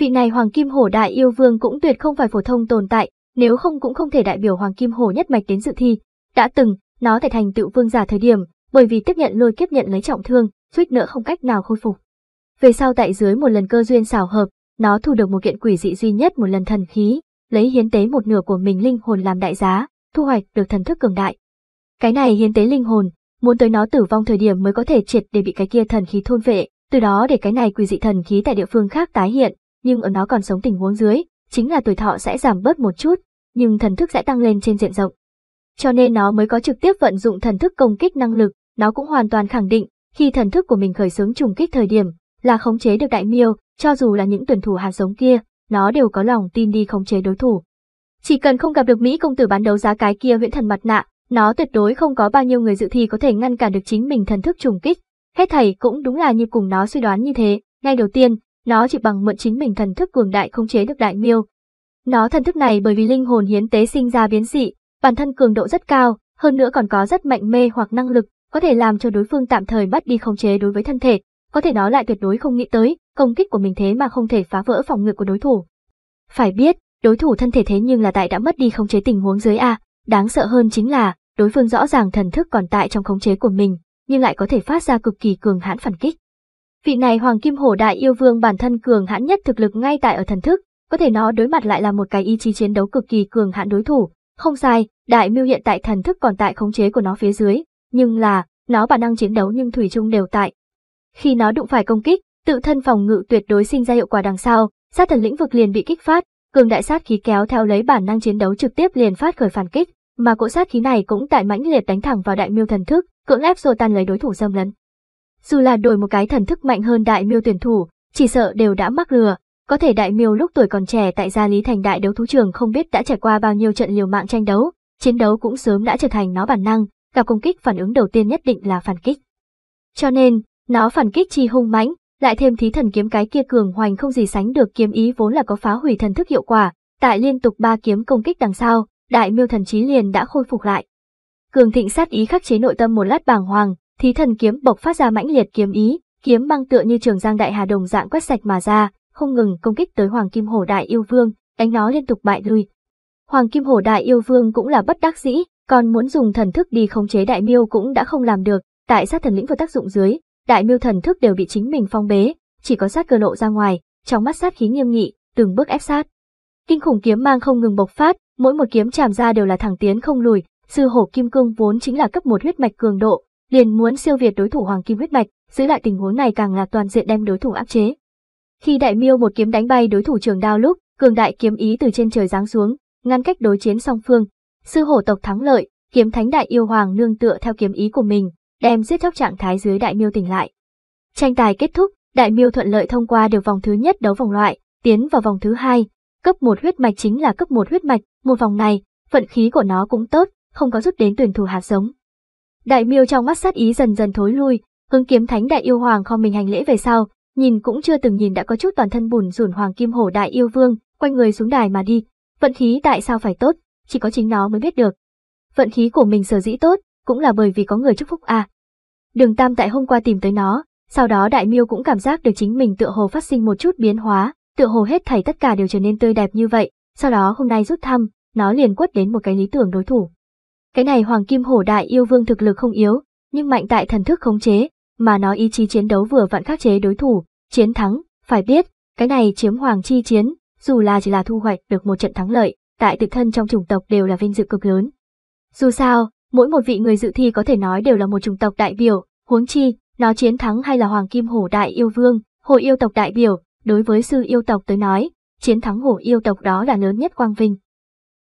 vị này Hoàng Kim Hổ Đại Yêu Vương cũng tuyệt không phải phổ thông tồn tại, nếu không cũng không thể đại biểu Hoàng Kim Hổ nhất mạch đến dự thi. Đã từng, nó thể thành tựu vương giả thời điểm, bởi vì tiếp nhận lôi kiếp nhận lấy trọng thương, suýt nữa không cách nào khôi phục. Về sau tại dưới một lần cơ duyên xảo hợp, nó thu được một kiện quỷ dị duy nhất một lần thần khí, lấy hiến tế một nửa của mình linh hồn làm đại giá, thu hoạch được thần thức cường đại. Cái này hiến tế linh hồn, muốn tới nó tử vong thời điểm mới có thể triệt để bị cái kia thần khí thôn vệ, từ đó để cái này quỷ dị thần khí tại địa phương khác tái hiện, nhưng ở nó còn sống tình huống dưới, chính là tuổi thọ sẽ giảm bớt một chút, nhưng thần thức sẽ tăng lên trên diện rộng. Cho nên nó mới có trực tiếp vận dụng thần thức công kích năng lực, nó cũng hoàn toàn khẳng định, khi thần thức của mình khởi xướng trùng kích thời điểm, là khống chế được đại miêu, cho dù là những tuyển thủ hạt giống kia, nó đều có lòng tin đi khống chế đối thủ. Chỉ cần không gặp được Mỹ công tử bán đấu giá cái kia huyễn thần mặt nạ, nó tuyệt đối không có bao nhiêu người dự thi có thể ngăn cản được chính mình thần thức trùng kích. Hết thầy cũng đúng là như cùng nó suy đoán như thế, ngay đầu tiên, nó chỉ bằng mượn chính mình thần thức cường đại không chế được đại miêu. Nó thần thức này bởi vì linh hồn hiến tế sinh ra biến dị, bản thân cường độ rất cao, hơn nữa còn có rất mạnh mê hoặc năng lực, có thể làm cho đối phương tạm thời mất đi không chế đối với thân thể, có thể nó lại tuyệt đối không nghĩ tới, công kích của mình thế mà không thể phá vỡ phòng ngự của đối thủ. Phải biết, đối thủ thân thể thế nhưng là tại đã mất đi không chế tình huống dưới a, đáng sợ hơn chính là đối phương rõ ràng thần thức còn tại trong khống chế của mình, nhưng lại có thể phát ra cực kỳ cường hãn phản kích. Vị này Hoàng Kim Hổ Đại yêu vương bản thân cường hãn nhất thực lực ngay tại ở thần thức, có thể nó đối mặt lại là một cái ý chí chiến đấu cực kỳ cường hãn đối thủ. Không sai, Đại Mưu hiện tại thần thức còn tại khống chế của nó phía dưới, nhưng là nó bản năng chiến đấu nhưng thủy chung đều tại. Khi nó đụng phải công kích, tự thân phòng ngự tuyệt đối sinh ra hiệu quả đằng sau, sát thần lĩnh vực liền bị kích phát, cường đại sát khí kéo theo lấy bản năng chiến đấu trực tiếp liền phát khởi phản kích, mà cỗ sát khí này cũng tại mãnh liệt đánh thẳng vào đại miêu thần thức, cưỡng ép xô tan lấy đối thủ xâm lấn. Dù là đổi một cái thần thức mạnh hơn đại miêu tuyển thủ, chỉ sợ đều đã mắc lừa. Có thể đại miêu lúc tuổi còn trẻ tại gia lý thành đại đấu thú trường không biết đã trải qua bao nhiêu trận liều mạng tranh đấu, chiến đấu cũng sớm đã trở thành nó bản năng, gặp công kích phản ứng đầu tiên nhất định là phản kích. Cho nên, nó phản kích chi hung mãnh, lại thêm thí thần kiếm cái kia cường hoành không gì sánh được kiếm ý vốn là có phá hủy thần thức hiệu quả, tại liên tục ba kiếm công kích đằng sau, đại miêu thần trí liền đã khôi phục lại. Cường thịnh sát ý khắc chế nội tâm một lát bàng hoàng, Thí thần kiếm bộc phát ra mãnh liệt kiếm ý, kiếm mang tựa như trường giang đại hà đồng dạng quét sạch mà ra, không ngừng công kích tới Hoàng Kim Hổ Đại Yêu Vương, đánh nó liên tục bại lui. Hoàng Kim Hổ Đại Yêu Vương cũng là bất đắc dĩ, còn muốn dùng thần thức đi khống chế đại miêu cũng đã không làm được, tại sát thần lĩnh vừa tác dụng dưới, đại miêu thần thức đều bị chính mình phong bế, chỉ có sát cơ lộ ra ngoài, trong mắt sát khí nghiêm nghị, từng bước ép sát. Kinh khủng kiếm mang không ngừng bộc phát, mỗi một kiếm chạm ra đều là thẳng tiến không lùi, sư hổ kim cương vốn chính là cấp một huyết mạch cường độ, liền muốn siêu việt đối thủ hoàng kim huyết mạch, giữ lại tình huống này càng là toàn diện đem đối thủ áp chế. Khi đại miêu một kiếm đánh bay đối thủ trường đao lúc, cường đại kiếm ý từ trên trời giáng xuống, ngăn cách đối chiến song phương. Sư hổ tộc thắng lợi, kiếm thánh đại yêu hoàng nương tựa theo kiếm ý của mình, đem giết chóc trạng thái dưới đại miêu tỉnh lại. Tranh tài kết thúc, đại miêu thuận lợi thông qua được vòng thứ nhất đấu vòng loại, tiến vào vòng thứ hai. Cấp một huyết mạch chính là cấp một huyết mạch, một vòng này, vận khí của nó cũng tốt, không có rút đến tuyển thủ hạt giống. Đại miêu trong mắt sát ý dần dần thối lui, hướng kiếm thánh đại yêu hoàng kho mình hành lễ về sau, nhìn cũng chưa từng nhìn đã có chút toàn thân bùn rủn hoàng kim hổ đại yêu vương, quanh người xuống đài mà đi. Vận khí tại sao phải tốt, chỉ có chính nó mới biết được. Vận khí của mình sở dĩ tốt, cũng là bởi vì có người chúc phúc à. Đường Tam tại hôm qua tìm tới nó, sau đó đại miêu cũng cảm giác được chính mình tựa hồ phát sinh một chút biến hóa, tựa hồ hết thảy tất cả đều trở nên tươi đẹp như vậy, sau đó hôm nay rút thăm, nó liền quất đến một cái lý tưởng đối thủ. Cái này Hoàng Kim Hổ Đại yêu vương thực lực không yếu, nhưng mạnh tại thần thức khống chế, mà nó ý chí chiến đấu vừa vặn khắc chế đối thủ, chiến thắng, phải biết, cái này chiếm Hoàng Chi chiến, dù là chỉ là thu hoạch được một trận thắng lợi, tại tự thân trong chủng tộc đều là vinh dự cực lớn. Dù sao, mỗi một vị người dự thi có thể nói đều là một chủng tộc đại biểu, huống chi, nó chiến thắng hay là Hoàng Kim Hổ Đại yêu vương, hội yêu tộc đại biểu, đối với sư yêu tộc tới nói, chiến thắng Hổ yêu tộc đó là lớn nhất quang vinh.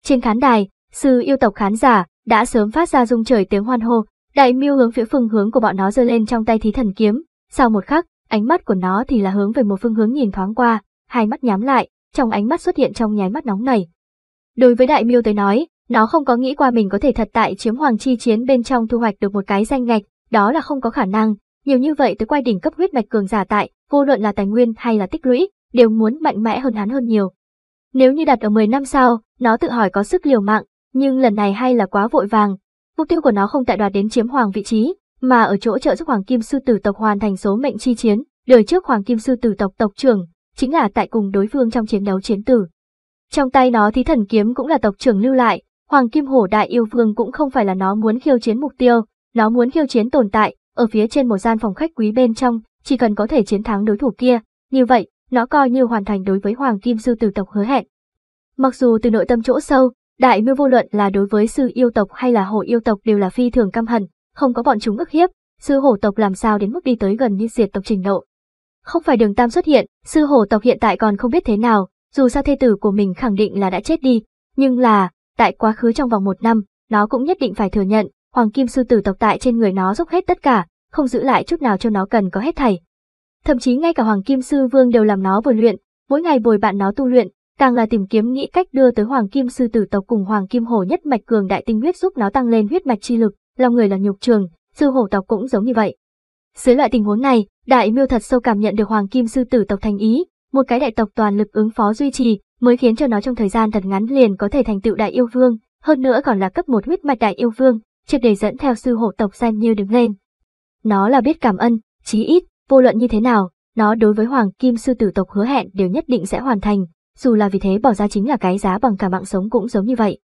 Trên khán đài, sư yêu tộc khán giả, đã sớm phát ra rung trời tiếng hoan hô, đại miêu hướng phía phương hướng của bọn nó giơ lên trong tay thí thần kiếm, sau một khắc, ánh mắt của nó thì là hướng về một phương hướng nhìn thoáng qua, hai mắt nhắm lại, trong ánh mắt xuất hiện trong nháy mắt nóng nảy. Đối với đại miêu tới nói, nó không có nghĩ qua mình có thể thật tại chiếm hoàng chi chiến bên trong thu hoạch được một cái danh ngạch, đó là không có khả năng, nhiều như vậy tới quay đỉnh cấp huyết mạch cường giả tại, vô luận là tài nguyên hay là tích lũy, đều muốn mạnh mẽ hơn hắn hơn nhiều. Nếu như đặt ở 10 năm sau, nó tự hỏi có sức liều mạng, nhưng lần này hay là quá vội vàng. Mục tiêu của nó không tại đoạt đến chiếm hoàng vị trí, mà ở chỗ trợ giúp hoàng kim sư tử tộc hoàn thành số mệnh chi chiến, đời trước hoàng kim sư tử tộc tộc trưởng, chính là tại cùng đối phương trong chiến đấu chiến tử. Trong tay nó thí thần kiếm cũng là tộc trưởng lưu lại, hoàng kim hổ đại yêu vương cũng không phải là nó muốn khiêu chiến mục tiêu, nó muốn khiêu chiến tồn tại, ở phía trên một gian phòng khách quý bên trong, chỉ cần có thể chiến thắng đối thủ kia, như vậy, nó coi như hoàn thành đối với hoàng kim sư tử tộc hứa hẹn. Mặc dù từ nội tâm chỗ sâu, Đại mưu vô luận là đối với sư yêu tộc hay là hồ yêu tộc đều là phi thường căm hận, không có bọn chúng ức hiếp, sư hồ tộc làm sao đến mức đi tới gần như diệt tộc trình độ. Không phải đường tam xuất hiện, sư hồ tộc hiện tại còn không biết thế nào, dù sao thê tử của mình khẳng định là đã chết đi, nhưng là, tại quá khứ trong vòng một năm, nó cũng nhất định phải thừa nhận, hoàng kim sư tử tộc tại trên người nó dốc hết tất cả, không giữ lại chút nào cho nó cần có hết thảy. Thậm chí ngay cả hoàng kim sư vương đều làm nó vừa luyện, mỗi ngày bồi bạn nó tu luyện, càng là tìm kiếm nghĩ cách đưa tới Hoàng Kim sư tử tộc cùng Hoàng Kim hổ nhất mạch cường đại tinh huyết giúp nó tăng lên huyết mạch chi lực, lòng người là nhục trường, sư hổ tộc cũng giống như vậy. Dưới loại tình huống này, Đại Miêu thật sâu cảm nhận được Hoàng Kim sư tử tộc thành ý, một cái đại tộc toàn lực ứng phó duy trì, mới khiến cho nó trong thời gian thật ngắn liền có thể thành tựu đại yêu vương, hơn nữa còn là cấp một huyết mạch đại yêu vương, triệt để dẫn theo sư hộ tộc xem như đứng lên. Nó là biết cảm ơn, chí ít, vô luận như thế nào, nó đối với hoàng kim sư tử tộc hứa hẹn đều nhất định sẽ hoàn thành, dù là vì thế bỏ ra chính là cái giá bằng cả mạng sống cũng giống như vậy.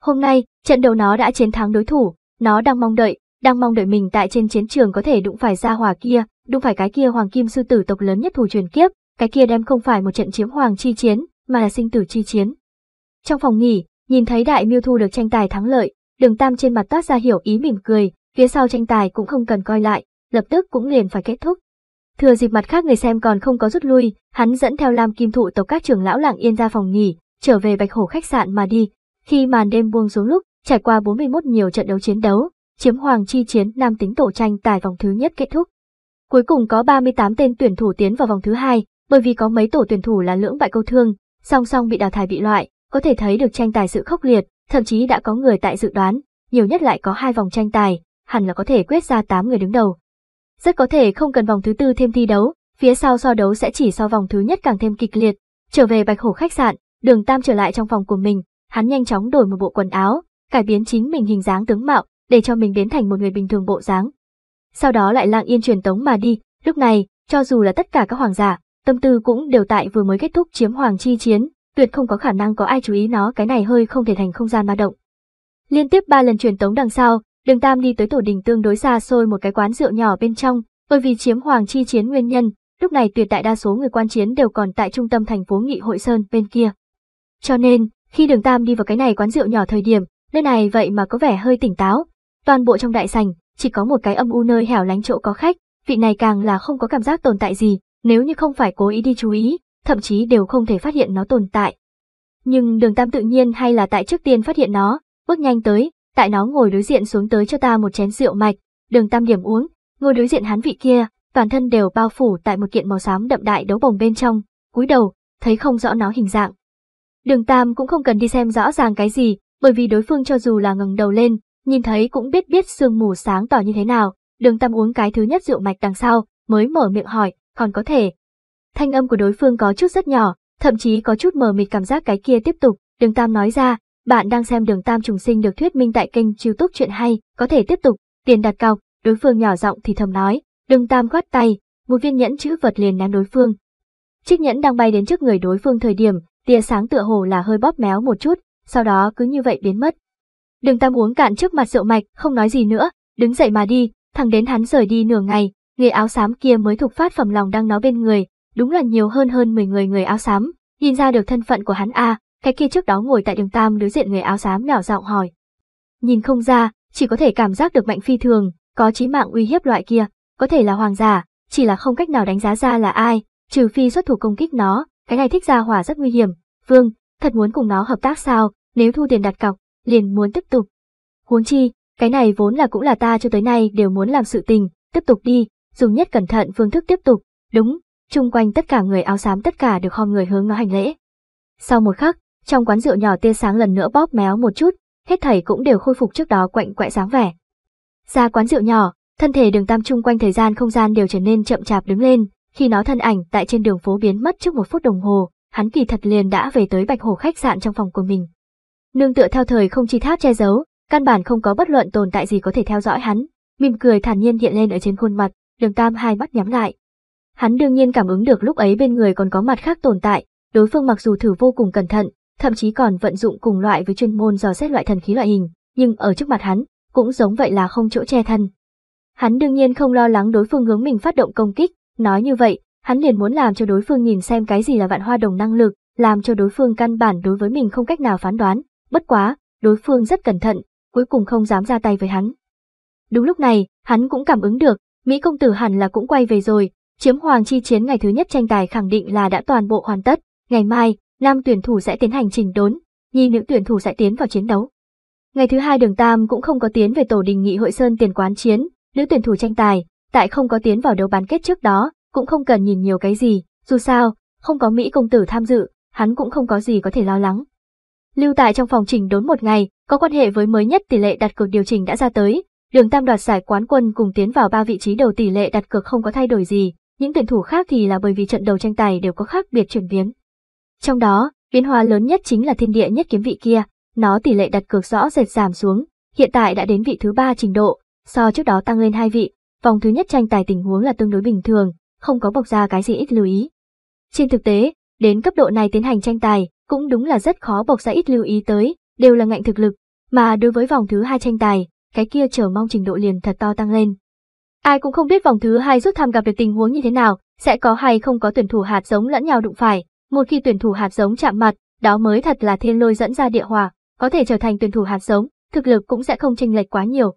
Hôm nay, trận đầu nó đã chiến thắng đối thủ, nó đang mong đợi, đang mong đợi mình tại trên chiến trường có thể đụng phải gia hỏa kia, đụng phải cái kia hoàng kim sư tử tộc lớn nhất thủ truyền kiếp, cái kia đem không phải một trận chiếm hoàng chi chiến, mà là sinh tử chi chiến. Trong phòng nghỉ, nhìn thấy đại miêu thu được tranh tài thắng lợi, đường tam trên mặt toát ra hiểu ý mỉm cười, phía sau tranh tài cũng không cần coi lại, lập tức cũng liền phải kết thúc, Thừa dịp mặt khác người xem còn không có rút lui, hắn dẫn theo Lam Kim Thụ tộc các trưởng lão làng yên ra phòng nghỉ, trở về Bạch Hổ khách sạn mà đi. Khi màn đêm buông xuống lúc, trải qua 41 nhiều trận đấu chiến đấu, chiếm hoàng chi chiến nam tính tổ tranh tài vòng thứ nhất kết thúc. Cuối cùng có 38 tên tuyển thủ tiến vào vòng thứ hai, bởi vì có mấy tổ tuyển thủ là lưỡng bại câu thương, song song bị đào thải bị loại, có thể thấy được tranh tài sự khốc liệt, thậm chí đã có người tại dự đoán, nhiều nhất lại có hai vòng tranh tài, hẳn là có thể quyết ra 8 người đứng đầu. Rất có thể không cần vòng thứ tư thêm thi đấu, phía sau so đấu sẽ chỉ so vòng thứ nhất càng thêm kịch liệt. Trở về Bạch Hổ khách sạn, Đường Tam trở lại trong phòng của mình, hắn nhanh chóng đổi một bộ quần áo, cải biến chính mình hình dáng tướng mạo, để cho mình biến thành một người bình thường bộ dáng. Sau đó lại lặng yên truyền tống mà đi, lúc này, cho dù là tất cả các hoàng giả, tâm tư cũng đều tại vừa mới kết thúc chiếm hoàng chi chiến, tuyệt không có khả năng có ai chú ý nó cái này hơi không thể thành không gian ma động. Liên tiếp ba lần truyền tống đằng sau, Đường Tam đi tới tổ đình tương đối xa xôi một cái quán rượu nhỏ bên trong, bởi vì chiếm hoàng chi chiến nguyên nhân, lúc này tuyệt đại đa số người quan chiến đều còn tại trung tâm thành phố Nghị Hội Sơn bên kia. Cho nên, khi đường Tam đi vào cái này quán rượu nhỏ thời điểm, nơi này vậy mà có vẻ hơi tỉnh táo. Toàn bộ trong đại sảnh, chỉ có một cái âm u nơi hẻo lánh chỗ có khách, vị này càng là không có cảm giác tồn tại gì, nếu như không phải cố ý đi chú ý, thậm chí đều không thể phát hiện nó tồn tại. Nhưng đường Tam tự nhiên hay là tại trước tiên phát hiện nó, bước nhanh tới, tại nó ngồi đối diện xuống tới cho ta một chén rượu mạch, đường tam điểm uống, ngồi đối diện hắn vị kia, toàn thân đều bao phủ tại một kiện màu xám đậm đại đấu bồng bên trong, cúi đầu, thấy không rõ nó hình dạng. Đường tam cũng không cần đi xem rõ ràng cái gì, bởi vì đối phương cho dù là ngẩng đầu lên, nhìn thấy cũng biết biết sương mù sáng tỏ như thế nào, đường tam uống cái thứ nhất rượu mạch đằng sau, mới mở miệng hỏi, còn có thể. Thanh âm của đối phương có chút rất nhỏ, thậm chí có chút mờ mịt cảm giác cái kia tiếp tục, đường tam nói ra, bạn đang xem đường tam trùng sinh được thuyết minh tại kênh youtube chuyện hay, có thể tiếp tục, tiền đặt cọc, đối phương nhỏ giọng thì thầm nói, đường tam khoát tay, một viên nhẫn chữ vật liền ném đối phương. Chiếc nhẫn đang bay đến trước người đối phương thời điểm, tia sáng tựa hồ là hơi bóp méo một chút, sau đó cứ như vậy biến mất. Đường tam uống cạn trước mặt rượu mạch, không nói gì nữa, đứng dậy mà đi, thằng đến hắn rời đi nửa ngày, người áo xám kia mới thục phát phẩm lòng đang nói bên người, đúng là nhiều hơn hơn 10 người người áo xám, nhìn ra được thân phận của hắn a, à, cái kia trước đó ngồi tại đường tam đối diện người áo xám nhỏ giọng hỏi. Nhìn không ra, chỉ có thể cảm giác được mạnh phi thường, có chí mạng uy hiếp loại kia, có thể là hoàng giả, chỉ là không cách nào đánh giá ra là ai, trừ phi xuất thủ công kích nó, cái này thích ra hỏa rất nguy hiểm. Vương, thật muốn cùng nó hợp tác sao, nếu thu tiền đặt cọc, liền muốn tiếp tục. Huống chi, cái này vốn là cũng là ta cho tới nay đều muốn làm sự tình, tiếp tục đi, dùng nhất cẩn thận phương thức tiếp tục, đúng, chung quanh tất cả người áo xám tất cả đều khom người hướng nó hành lễ. Sau một khắc, trong quán rượu nhỏ tia sáng lần nữa bóp méo một chút, hết thảy cũng đều khôi phục trước đó quạnh quẽ dáng vẻ. Ra quán rượu nhỏ, thân thể đường tam chung quanh thời gian không gian đều trở nên chậm chạp đứng lên, khi nó thân ảnh tại trên đường phố biến mất trước một phút đồng hồ, hắn kỳ thật liền đã về tới bạch hồ khách sạn trong phòng của mình. Nương tựa theo thời không chi tháp che giấu, căn bản không có bất luận tồn tại gì có thể theo dõi hắn, mỉm cười thản nhiên hiện lên ở trên khuôn mặt, đường tam hai mắt nhắm lại. Hắn đương nhiên cảm ứng được lúc ấy bên người còn có mặt khác tồn tại, đối phương mặc dù thử vô cùng cẩn thận, thậm chí còn vận dụng cùng loại với chuyên môn dò xét loại thần khí loại hình, nhưng ở trước mặt hắn, cũng giống vậy là không chỗ che thân. Hắn đương nhiên không lo lắng đối phương hướng mình phát động công kích, nói như vậy, hắn liền muốn làm cho đối phương nhìn xem cái gì là vạn hoa đồng năng lực, làm cho đối phương căn bản đối với mình không cách nào phán đoán, bất quá, đối phương rất cẩn thận, cuối cùng không dám ra tay với hắn. Đúng lúc này, hắn cũng cảm ứng được, Mỹ công tử hẳn là cũng quay về rồi, chiếm hoàng chi chiến ngày thứ nhất tranh tài khẳng định là đã toàn bộ hoàn tất, ngày mai, nam tuyển thủ sẽ tiến hành chỉnh đốn, nhi nữ tuyển thủ sẽ tiến vào chiến đấu. Ngày thứ hai đường Tam cũng không có tiến về tổ đình nghị hội sơn tiền quán chiến, nữ tuyển thủ tranh tài, tại không có tiến vào đấu bán kết trước đó, cũng không cần nhìn nhiều cái gì, dù sao, không có Mỹ công tử tham dự, hắn cũng không có gì có thể lo lắng. Lưu tại trong phòng chỉnh đốn một ngày, có quan hệ với mới nhất tỷ lệ đặt cược điều chỉnh đã ra tới, đường Tam đoạt giải quán quân cùng tiến vào ba vị trí đầu tỷ lệ đặt cược không có thay đổi gì, những tuyển thủ khác thì là bởi vì trận đầu tranh tài đều có khác biệt chuyển biến. Trong đó, biến hóa lớn nhất chính là thiên địa nhất kiếm vị kia, nó tỷ lệ đặt cược rõ rệt giảm xuống, hiện tại đã đến vị thứ ba trình độ, so trước đó tăng lên hai vị, vòng thứ nhất tranh tài tình huống là tương đối bình thường, không có bộc ra cái gì ít lưu ý. Trên thực tế, đến cấp độ này tiến hành tranh tài, cũng đúng là rất khó bộc ra ít lưu ý tới, đều là ngạnh thực lực, mà đối với vòng thứ hai tranh tài, cái kia chờ mong trình độ liền thật to tăng lên. Ai cũng không biết vòng thứ hai rút tham gặp được tình huống như thế nào, sẽ có hay không có tuyển thủ hạt giống lẫn nhau đụng phải, một khi tuyển thủ hạt giống chạm mặt, đó mới thật là thiên lôi dẫn ra địa hòa, có thể trở thành tuyển thủ hạt giống, thực lực cũng sẽ không chênh lệch quá nhiều.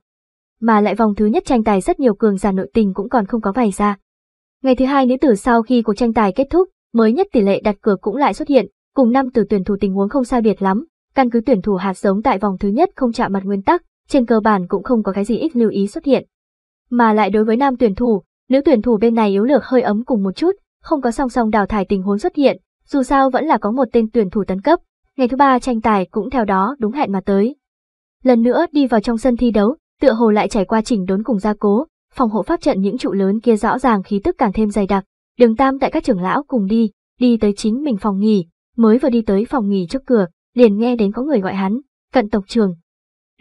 Mà lại vòng thứ nhất tranh tài rất nhiều cường giả nội tình cũng còn không có vài ra. Ngày thứ hai nữ tử sau khi cuộc tranh tài kết thúc, mới nhất tỷ lệ đặt cược cũng lại xuất hiện, cùng năm từ tuyển thủ tình huống không sai biệt lắm, căn cứ tuyển thủ hạt giống tại vòng thứ nhất không chạm mặt nguyên tắc, trên cơ bản cũng không có cái gì ít lưu ý xuất hiện. Mà lại đối với nam tuyển thủ, nữ tuyển thủ bên này yếu lược hơi ấm cùng một chút, không có song song đào thải tình huống xuất hiện, dù sao vẫn là có một tên tuyển thủ tấn cấp, ngày thứ ba tranh tài cũng theo đó đúng hẹn mà tới. Lần nữa đi vào trong sân thi đấu, tựa hồ lại trải qua chỉnh đốn cùng gia cố, phòng hộ pháp trận những trụ lớn kia rõ ràng khí tức càng thêm dày đặc, đường tam tại các trưởng lão cùng đi, đi tới chính mình phòng nghỉ, mới vừa đi tới phòng nghỉ trước cửa, liền nghe đến có người gọi hắn, cận tộc trường.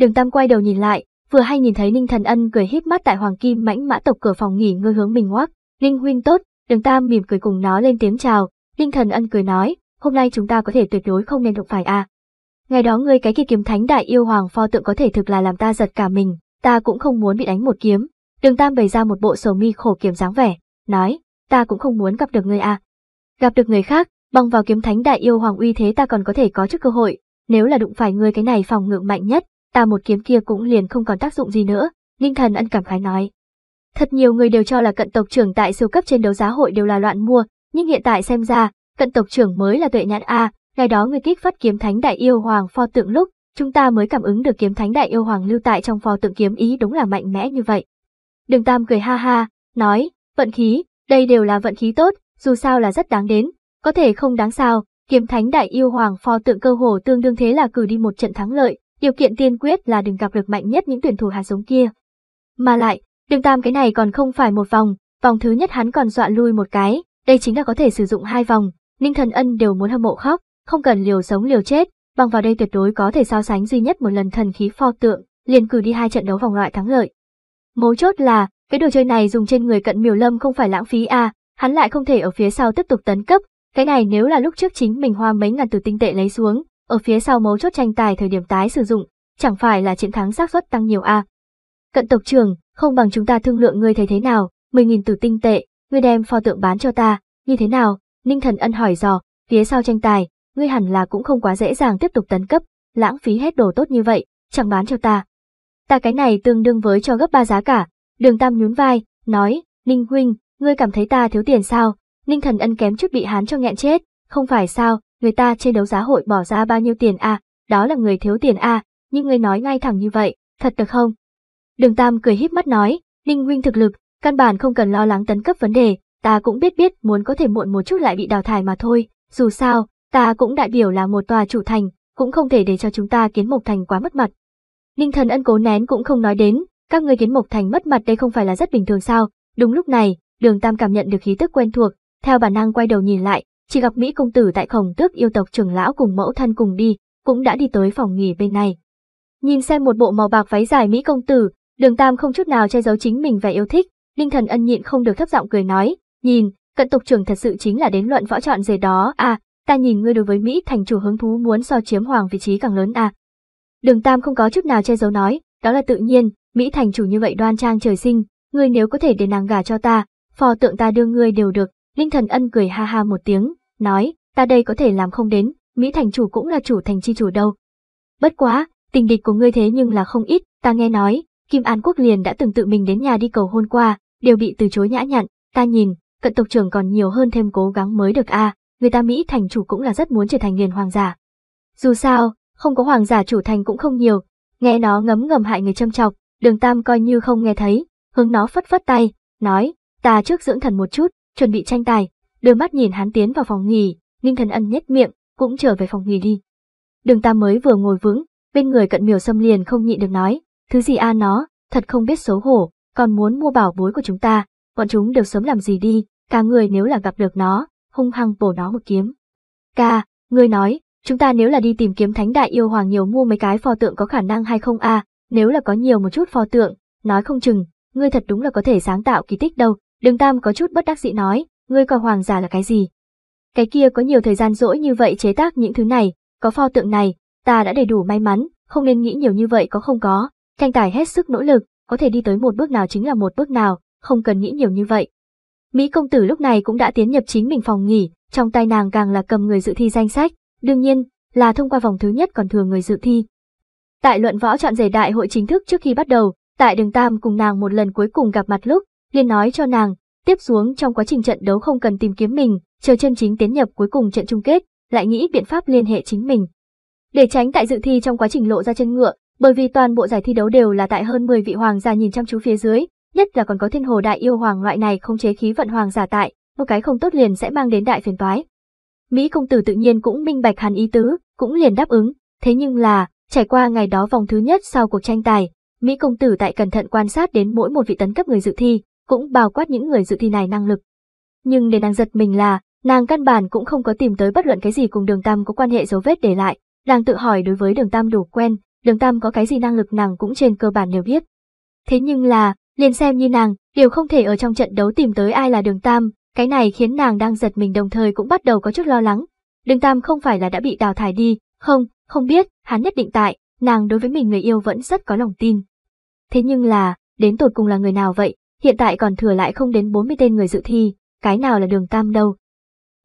Đường tam quay đầu nhìn lại, vừa hay nhìn thấy Ninh Thần Ân cười híp mắt tại Hoàng Kim mãnh mã tộc cửa phòng nghỉ ngơi hướng mình ngoác Ninh huynh tốt, Đường Tam mỉm cười cùng nó lên tiếng chào, Linh thần ân cười nói, hôm nay chúng ta có thể tuyệt đối không nên đụng phải a. Ngày đó ngươi cái kia kiếm thánh đại yêu hoàng pho tượng có thể thực là làm ta giật cả mình, ta cũng không muốn bị đánh một kiếm. Đường Tam bày ra một bộ sầu mi khổ kiểm dáng vẻ, nói, ta cũng không muốn gặp được ngươi a. Gặp được người khác, bằng vào kiếm thánh đại yêu hoàng uy thế ta còn có thể có chút cơ hội, nếu là đụng phải ngươi cái này phòng ngự mạnh nhất, ta một kiếm kia cũng liền không còn tác dụng gì nữa, linh Thần ân cảm khái nói. Thật nhiều người đều cho là cận tộc trưởng tại siêu cấp trên đấu giá hội đều là loạn mua, nhưng hiện tại xem ra, cận tộc trưởng mới là tuệ nhãn A, ngày đó người kích phát kiếm thánh đại yêu hoàng pho tượng lúc, chúng ta mới cảm ứng được kiếm thánh đại yêu hoàng lưu tại trong pho tượng kiếm ý đúng là mạnh mẽ như vậy. Đường Tam cười ha ha, nói, vận khí, đây đều là vận khí tốt, dù sao là rất đáng đến, có thể không đáng sao, kiếm thánh đại yêu hoàng pho tượng cơ hồ tương đương thế là cử đi một trận thắng lợi, điều kiện tiên quyết là đừng gặp được mạnh nhất những tuyển thủ hạt giống kia. Mà lại, đường Tam cái này còn không phải một vòng, vòng thứ nhất hắn còn dọa lui một cái, đây chính là có thể sử dụng hai vòng, Ninh Thần Ân đều muốn hâm mộ khóc, không cần liều sống liều chết, bằng vào đây tuyệt đối có thể so sánh duy nhất một lần thần khí pho tượng, liền cử đi hai trận đấu vòng loại thắng lợi. Mấu chốt là, cái đồ chơi này dùng trên người cận miều lâm không phải lãng phí à, hắn lại không thể ở phía sau tiếp tục tấn cấp, cái này nếu là lúc trước chính mình hoa mấy ngàn từ tinh tệ lấy xuống, ở phía sau mấu chốt tranh tài thời điểm tái sử dụng, chẳng phải là chiến thắng xác suất tăng nhiều à. Cận tộc trưởng, không bằng chúng ta thương lượng ngươi thấy thế nào, 10.000 từ tinh tệ, ngươi đem pho tượng bán cho ta, như thế nào? Ninh Thần Ân hỏi dò, phía sau tranh tài, ngươi hẳn là cũng không quá dễ dàng tiếp tục tấn cấp, lãng phí hết đồ tốt như vậy, chẳng bán cho ta. Ta cái này tương đương với cho gấp ba giá cả, đường tam nhún vai, nói, Ninh Huynh, ngươi cảm thấy ta thiếu tiền sao? Ninh Thần Ân kém chút bị hán cho nghẹn chết, không phải sao, người ta trên đấu giá hội bỏ ra bao nhiêu tiền a? À? đó là người thiếu tiền a? À? nhưng ngươi nói ngay thẳng như vậy, thật được không? Đường Tam cười híp mắt nói, Ninh Huynh thực lực, Căn bản không cần lo lắng tấn cấp vấn đề, ta cũng biết biết muốn có thể muộn một chút lại bị đào thải mà thôi, dù sao, ta cũng đại biểu là một tòa chủ thành, cũng không thể để cho chúng ta kiến mộc thành quá mất mặt. Ninh thần ân cố nén cũng không nói đến, các ngươi kiến mộc thành mất mặt đây không phải là rất bình thường sao, đúng lúc này, đường tam cảm nhận được khí tức quen thuộc, theo bản năng quay đầu nhìn lại, chỉ gặp Mỹ công tử tại khổng tước yêu tộc trưởng lão cùng mẫu thân cùng đi, cũng đã đi tới phòng nghỉ bên này. Nhìn xem một bộ màu bạc váy dài Mỹ công tử, đường tam không chút nào che giấu chính mình vẻ yêu thích, Ninh Thần Ân nhịn không được thấp giọng cười nói, nhìn, cận tục trưởng thật sự chính là đến luận võ chọn rể đó à, ta nhìn ngươi đối với Mỹ thành chủ hứng thú muốn so chiếm hoàng vị trí càng lớn à. Đường Tam không có chút nào che giấu nói, đó là tự nhiên, Mỹ thành chủ như vậy đoan trang trời sinh, ngươi nếu có thể để nàng gả cho ta, phò tượng ta đưa ngươi đều được. Ninh Thần Ân cười ha ha một tiếng, nói, ta đây có thể làm không đến, Mỹ thành chủ cũng là chủ thành chi chủ đâu. Bất quá, tình địch của ngươi thế nhưng là không ít, ta nghe nói, Kim An Quốc liền đã từng tự mình đến nhà đi cầu hôn qua, đều bị từ chối nhã nhặn, ta nhìn, cận tộc trưởng còn nhiều hơn thêm cố gắng mới được a người ta Mỹ thành chủ cũng là rất muốn trở thành nghiền hoàng giả. Dù sao, không có hoàng giả chủ thành cũng không nhiều, nghe nó ngấm ngầm hại người châm chọc, đường tam coi như không nghe thấy, hướng nó phất phất tay, nói, ta trước dưỡng thần một chút, chuẩn bị tranh tài, đưa mắt nhìn hắn tiến vào phòng nghỉ, ninh thần ân nhếch miệng, cũng trở về phòng nghỉ đi. Đường tam mới vừa ngồi vững, bên người cận miều xâm liền không nhịn được nói, thứ gì a nó, thật không biết xấu hổ, còn muốn mua bảo bối của chúng ta, bọn chúng đều sớm làm gì đi, ca người nếu là gặp được nó, hung hăng bổ nó một kiếm. Ca, ngươi nói, chúng ta nếu là đi tìm kiếm thánh đại yêu hoàng nhiều mua mấy cái pho tượng có khả năng hay không a à, nếu là có nhiều một chút pho tượng, nói không chừng, ngươi thật đúng là có thể sáng tạo kỳ tích đâu, đường tam có chút bất đắc dĩ nói, ngươi coi hoàng giả là cái gì. Cái kia có nhiều thời gian rỗi như vậy chế tác những thứ này, có pho tượng này, ta đã đầy đủ may mắn, không nên nghĩ nhiều như vậy có không có, thanh tài hết sức nỗ lực, có thể đi tới một bước nào chính là một bước nào, không cần nghĩ nhiều như vậy. Mỹ công tử lúc này cũng đã tiến nhập chính mình phòng nghỉ, trong tay nàng càng là cầm người dự thi danh sách, đương nhiên, là thông qua vòng thứ nhất còn thừa người dự thi. Tại luận võ chọn giải đại hội chính thức trước khi bắt đầu, tại đường Tam cùng nàng một lần cuối cùng gặp mặt lúc, liền nói cho nàng, tiếp xuống trong quá trình trận đấu không cần tìm kiếm mình, chờ chân chính tiến nhập cuối cùng trận chung kết, lại nghĩ biện pháp liên hệ chính mình. Để tránh tại dự thi trong quá trình lộ ra chân ngựa, bởi vì toàn bộ giải thi đấu đều là tại hơn 10 vị hoàng gia nhìn chăm chú phía dưới, nhất là còn có thiên hồ đại yêu hoàng loại này không chế khí vận hoàng giả tại, một cái không tốt liền sẽ mang đến đại phiền toái. Mỹ công tử tự nhiên cũng minh bạch hắn ý tứ, cũng liền đáp ứng, thế nhưng là, trải qua ngày đó vòng thứ nhất sau cuộc tranh tài, Mỹ công tử tại cẩn thận quan sát đến mỗi một vị tấn cấp người dự thi, cũng bao quát những người dự thi này năng lực. Nhưng để nàng giật mình là, nàng căn bản cũng không có tìm tới bất luận cái gì cùng đường tam có quan hệ dấu vết để lại, nàng tự hỏi đối với đường tam đủ quen, đường tam có cái gì năng lực nàng cũng trên cơ bản đều biết. Thế nhưng là, liền xem như nàng, đều không thể ở trong trận đấu tìm tới ai là đường tam, cái này khiến nàng đang giật mình đồng thời cũng bắt đầu có chút lo lắng. Đường tam không phải là đã bị đào thải đi, không, không biết, hắn nhất định tại, nàng đối với mình người yêu vẫn rất có lòng tin. Thế nhưng là, đến tột cùng là người nào vậy, hiện tại còn thừa lại không đến 40 tên người dự thi, cái nào là đường tam đâu.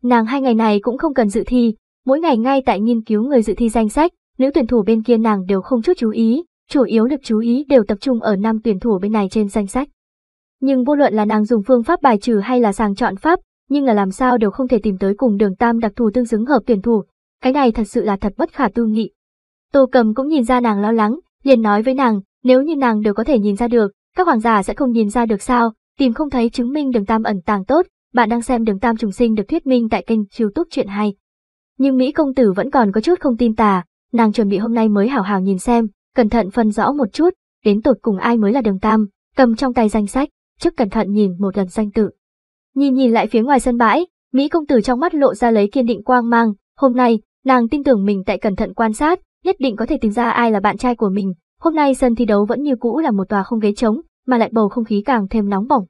Nàng hai ngày này cũng không cần dự thi, mỗi ngày ngay tại nghiên cứu người dự thi danh sách, nữ tuyển thủ bên kia nàng đều không chút chú ý, chủ yếu lực chú ý đều tập trung ở nam tuyển thủ bên này trên danh sách. Nhưng vô luận là nàng dùng phương pháp bài trừ hay là sàng chọn pháp, nhưng là làm sao đều không thể tìm tới cùng đường tam đặc thù tương xứng hợp tuyển thủ, cái này thật sự là thật bất khả tư nghị. Tô cầm cũng nhìn ra nàng lo lắng, liền nói với nàng, nếu như nàng đều có thể nhìn ra được, các hoàng giả sẽ không nhìn ra được sao, tìm không thấy chứng minh đường tam ẩn tàng tốt, bạn đang xem đường tam trùng sinh được thuyết minh tại kênh youtube truyện hay. Nhưng Mỹ công tử vẫn còn có chút không tin tà, nàng chuẩn bị hôm nay mới hảo hảo nhìn xem, cẩn thận phân rõ một chút, đến tột cùng ai mới là đường tam, cầm trong tay danh sách, trước cẩn thận nhìn một lần danh tự. Nhìn nhìn lại phía ngoài sân bãi, Mỹ công tử trong mắt lộ ra lấy kiên định quang mang, hôm nay, nàng tin tưởng mình tại cẩn thận quan sát, nhất định có thể tìm ra ai là bạn trai của mình. Hôm nay sân thi đấu vẫn như cũ là một tòa không ghế trống, mà lại bầu không khí càng thêm nóng bỏng.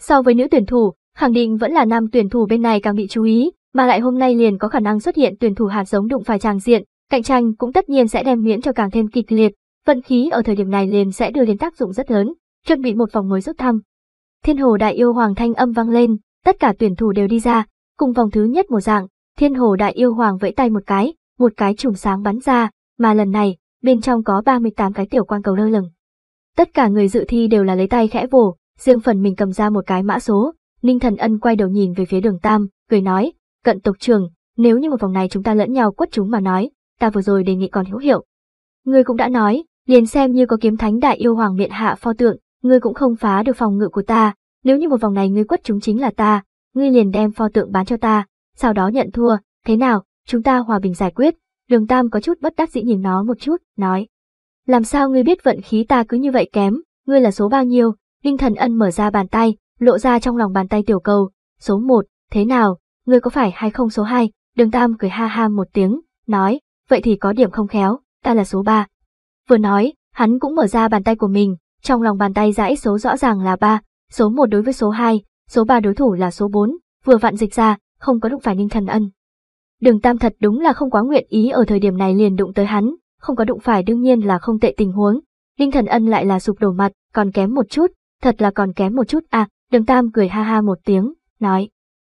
So với nữ tuyển thủ, khẳng định vẫn là nam tuyển thủ bên này càng bị chú ý, mà lại hôm nay liền có khả năng xuất hiện tuyển thủ hạt giống đụng phải tràng diện, Cạnh tranh cũng tất nhiên sẽ đem miễn cho càng thêm kịch liệt, vận khí ở thời điểm này liền sẽ đưa đến tác dụng rất lớn, chuẩn bị một vòng mới rút thăm. Thiên hồ đại yêu hoàng thanh âm vang lên, tất cả tuyển thủ đều đi ra, cùng vòng thứ nhất một dạng, thiên hồ đại yêu hoàng vẫy tay một cái, một cái chùm sáng bắn ra, mà lần này, bên trong có 38 cái tiểu quang cầu lơ lửng. Tất cả người dự thi đều là lấy tay khẽ vồ, riêng phần mình cầm ra một cái mã số, Ninh Thần Ân quay đầu nhìn về phía đường Tam, cười nói, cận tộc trường, nếu như một vòng này chúng ta lẫn nhau quất chúng mà nói, ta vừa rồi đề nghị còn hữu hiệu. Ngươi cũng đã nói, liền xem như có kiếm thánh đại yêu hoàng miện hạ pho tượng, ngươi cũng không phá được phòng ngự của ta, nếu như một vòng này ngươi quất chúng chính là ta, ngươi liền đem pho tượng bán cho ta, sau đó nhận thua, thế nào, chúng ta hòa bình giải quyết, đường tam có chút bất đắc dĩ nhìn nó một chút, nói. Làm sao ngươi biết vận khí ta cứ như vậy kém, ngươi là số bao nhiêu, Linh Thần Ân mở ra bàn tay, lộ ra trong lòng bàn tay tiểu cầu, số 1, thế nào, ngươi có phải hay không số 2, đường tam cười ha ha một tiếng, nói, vậy thì có điểm không khéo, ta là số 3. Vừa nói, hắn cũng mở ra bàn tay của mình, trong lòng bàn tay dãy số rõ ràng là 3, số 1 đối với số 2, số 3 đối thủ là số 4, vừa vặn dịch ra, không có đụng phải Ninh Thần Ân. Đường Tam thật đúng là không quá nguyện ý ở thời điểm này liền đụng tới hắn, không có đụng phải đương nhiên là không tệ tình huống. Ninh Thần Ân lại là sụp đổ mặt, còn kém một chút, thật là còn kém một chút à, Đường Tam cười ha ha một tiếng, nói.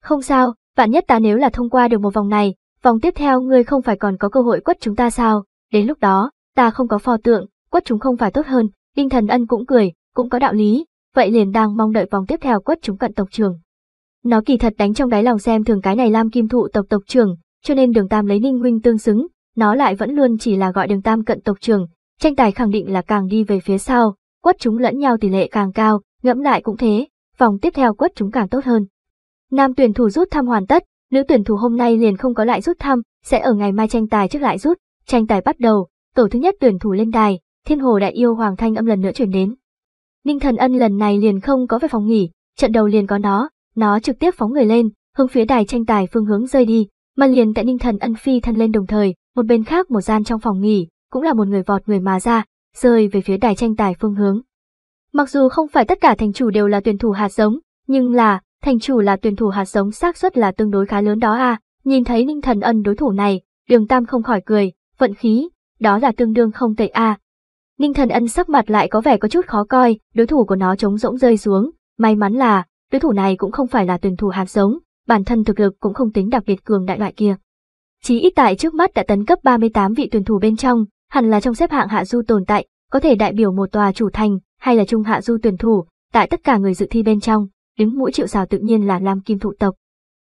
Không sao, vạn nhất ta nếu là thông qua được một vòng này, Vòng tiếp theo ngươi không phải còn có cơ hội quất chúng ta sao, đến lúc đó, ta không có phò tượng, quất chúng không phải tốt hơn, Đinh Thần Ân cũng cười, cũng có đạo lý, vậy liền đang mong đợi vòng tiếp theo quất chúng cận tộc trưởng. Nó kỳ thật đánh trong đáy lòng xem thường cái này Lam Kim Thụ tộc tộc trưởng, cho nên Đường Tam lấy Ninh huynh tương xứng, nó lại vẫn luôn chỉ là gọi Đường Tam cận tộc trưởng, tranh tài khẳng định là càng đi về phía sau, quất chúng lẫn nhau tỷ lệ càng cao, ngẫm lại cũng thế, vòng tiếp theo quất chúng càng tốt hơn. Nam tuyển thủ rút thăm hoàn tất, Nữ tuyển thủ hôm nay liền không có lại rút thăm, sẽ ở ngày mai tranh tài trước lại rút. Tranh tài bắt đầu, tổ thứ nhất tuyển thủ lên đài, thiên hồ đại yêu hoàng thanh âm lần nữa chuyển đến. Ninh thần ân lần này liền không có về phòng nghỉ, trận đầu liền có nó, nó trực tiếp phóng người lên, hướng phía đài tranh tài phương hướng rơi đi, mà liền tại ninh thần ân phi thân lên đồng thời, một bên khác một gian trong phòng nghỉ, cũng là một người vọt người mà ra, rơi về phía đài tranh tài phương hướng. Mặc dù không phải tất cả thành chủ đều là tuyển thủ hạt giống, nhưng là, thành chủ là tuyển thủ hạt giống xác suất là tương đối khá lớn đó à, nhìn thấy Ninh Thần Ân đối thủ này, đường tam không khỏi cười, vận khí, đó là tương đương không tệ à. Ninh Thần Ân sắc mặt lại có vẻ có chút khó coi, đối thủ của nó trống rỗng rơi xuống, may mắn là, đối thủ này cũng không phải là tuyển thủ hạt giống, bản thân thực lực cũng không tính đặc biệt cường đại loại kia. Chí ít tại trước mắt đã tấn cấp 38 vị tuyển thủ bên trong, hẳn là trong xếp hạng hạ du tồn tại, có thể đại biểu một tòa chủ thành, hay là trung hạ du tuyển thủ, tại tất cả người dự thi bên trong, đứng mũi chịu xào tự nhiên là Lam Kim thụ tộc.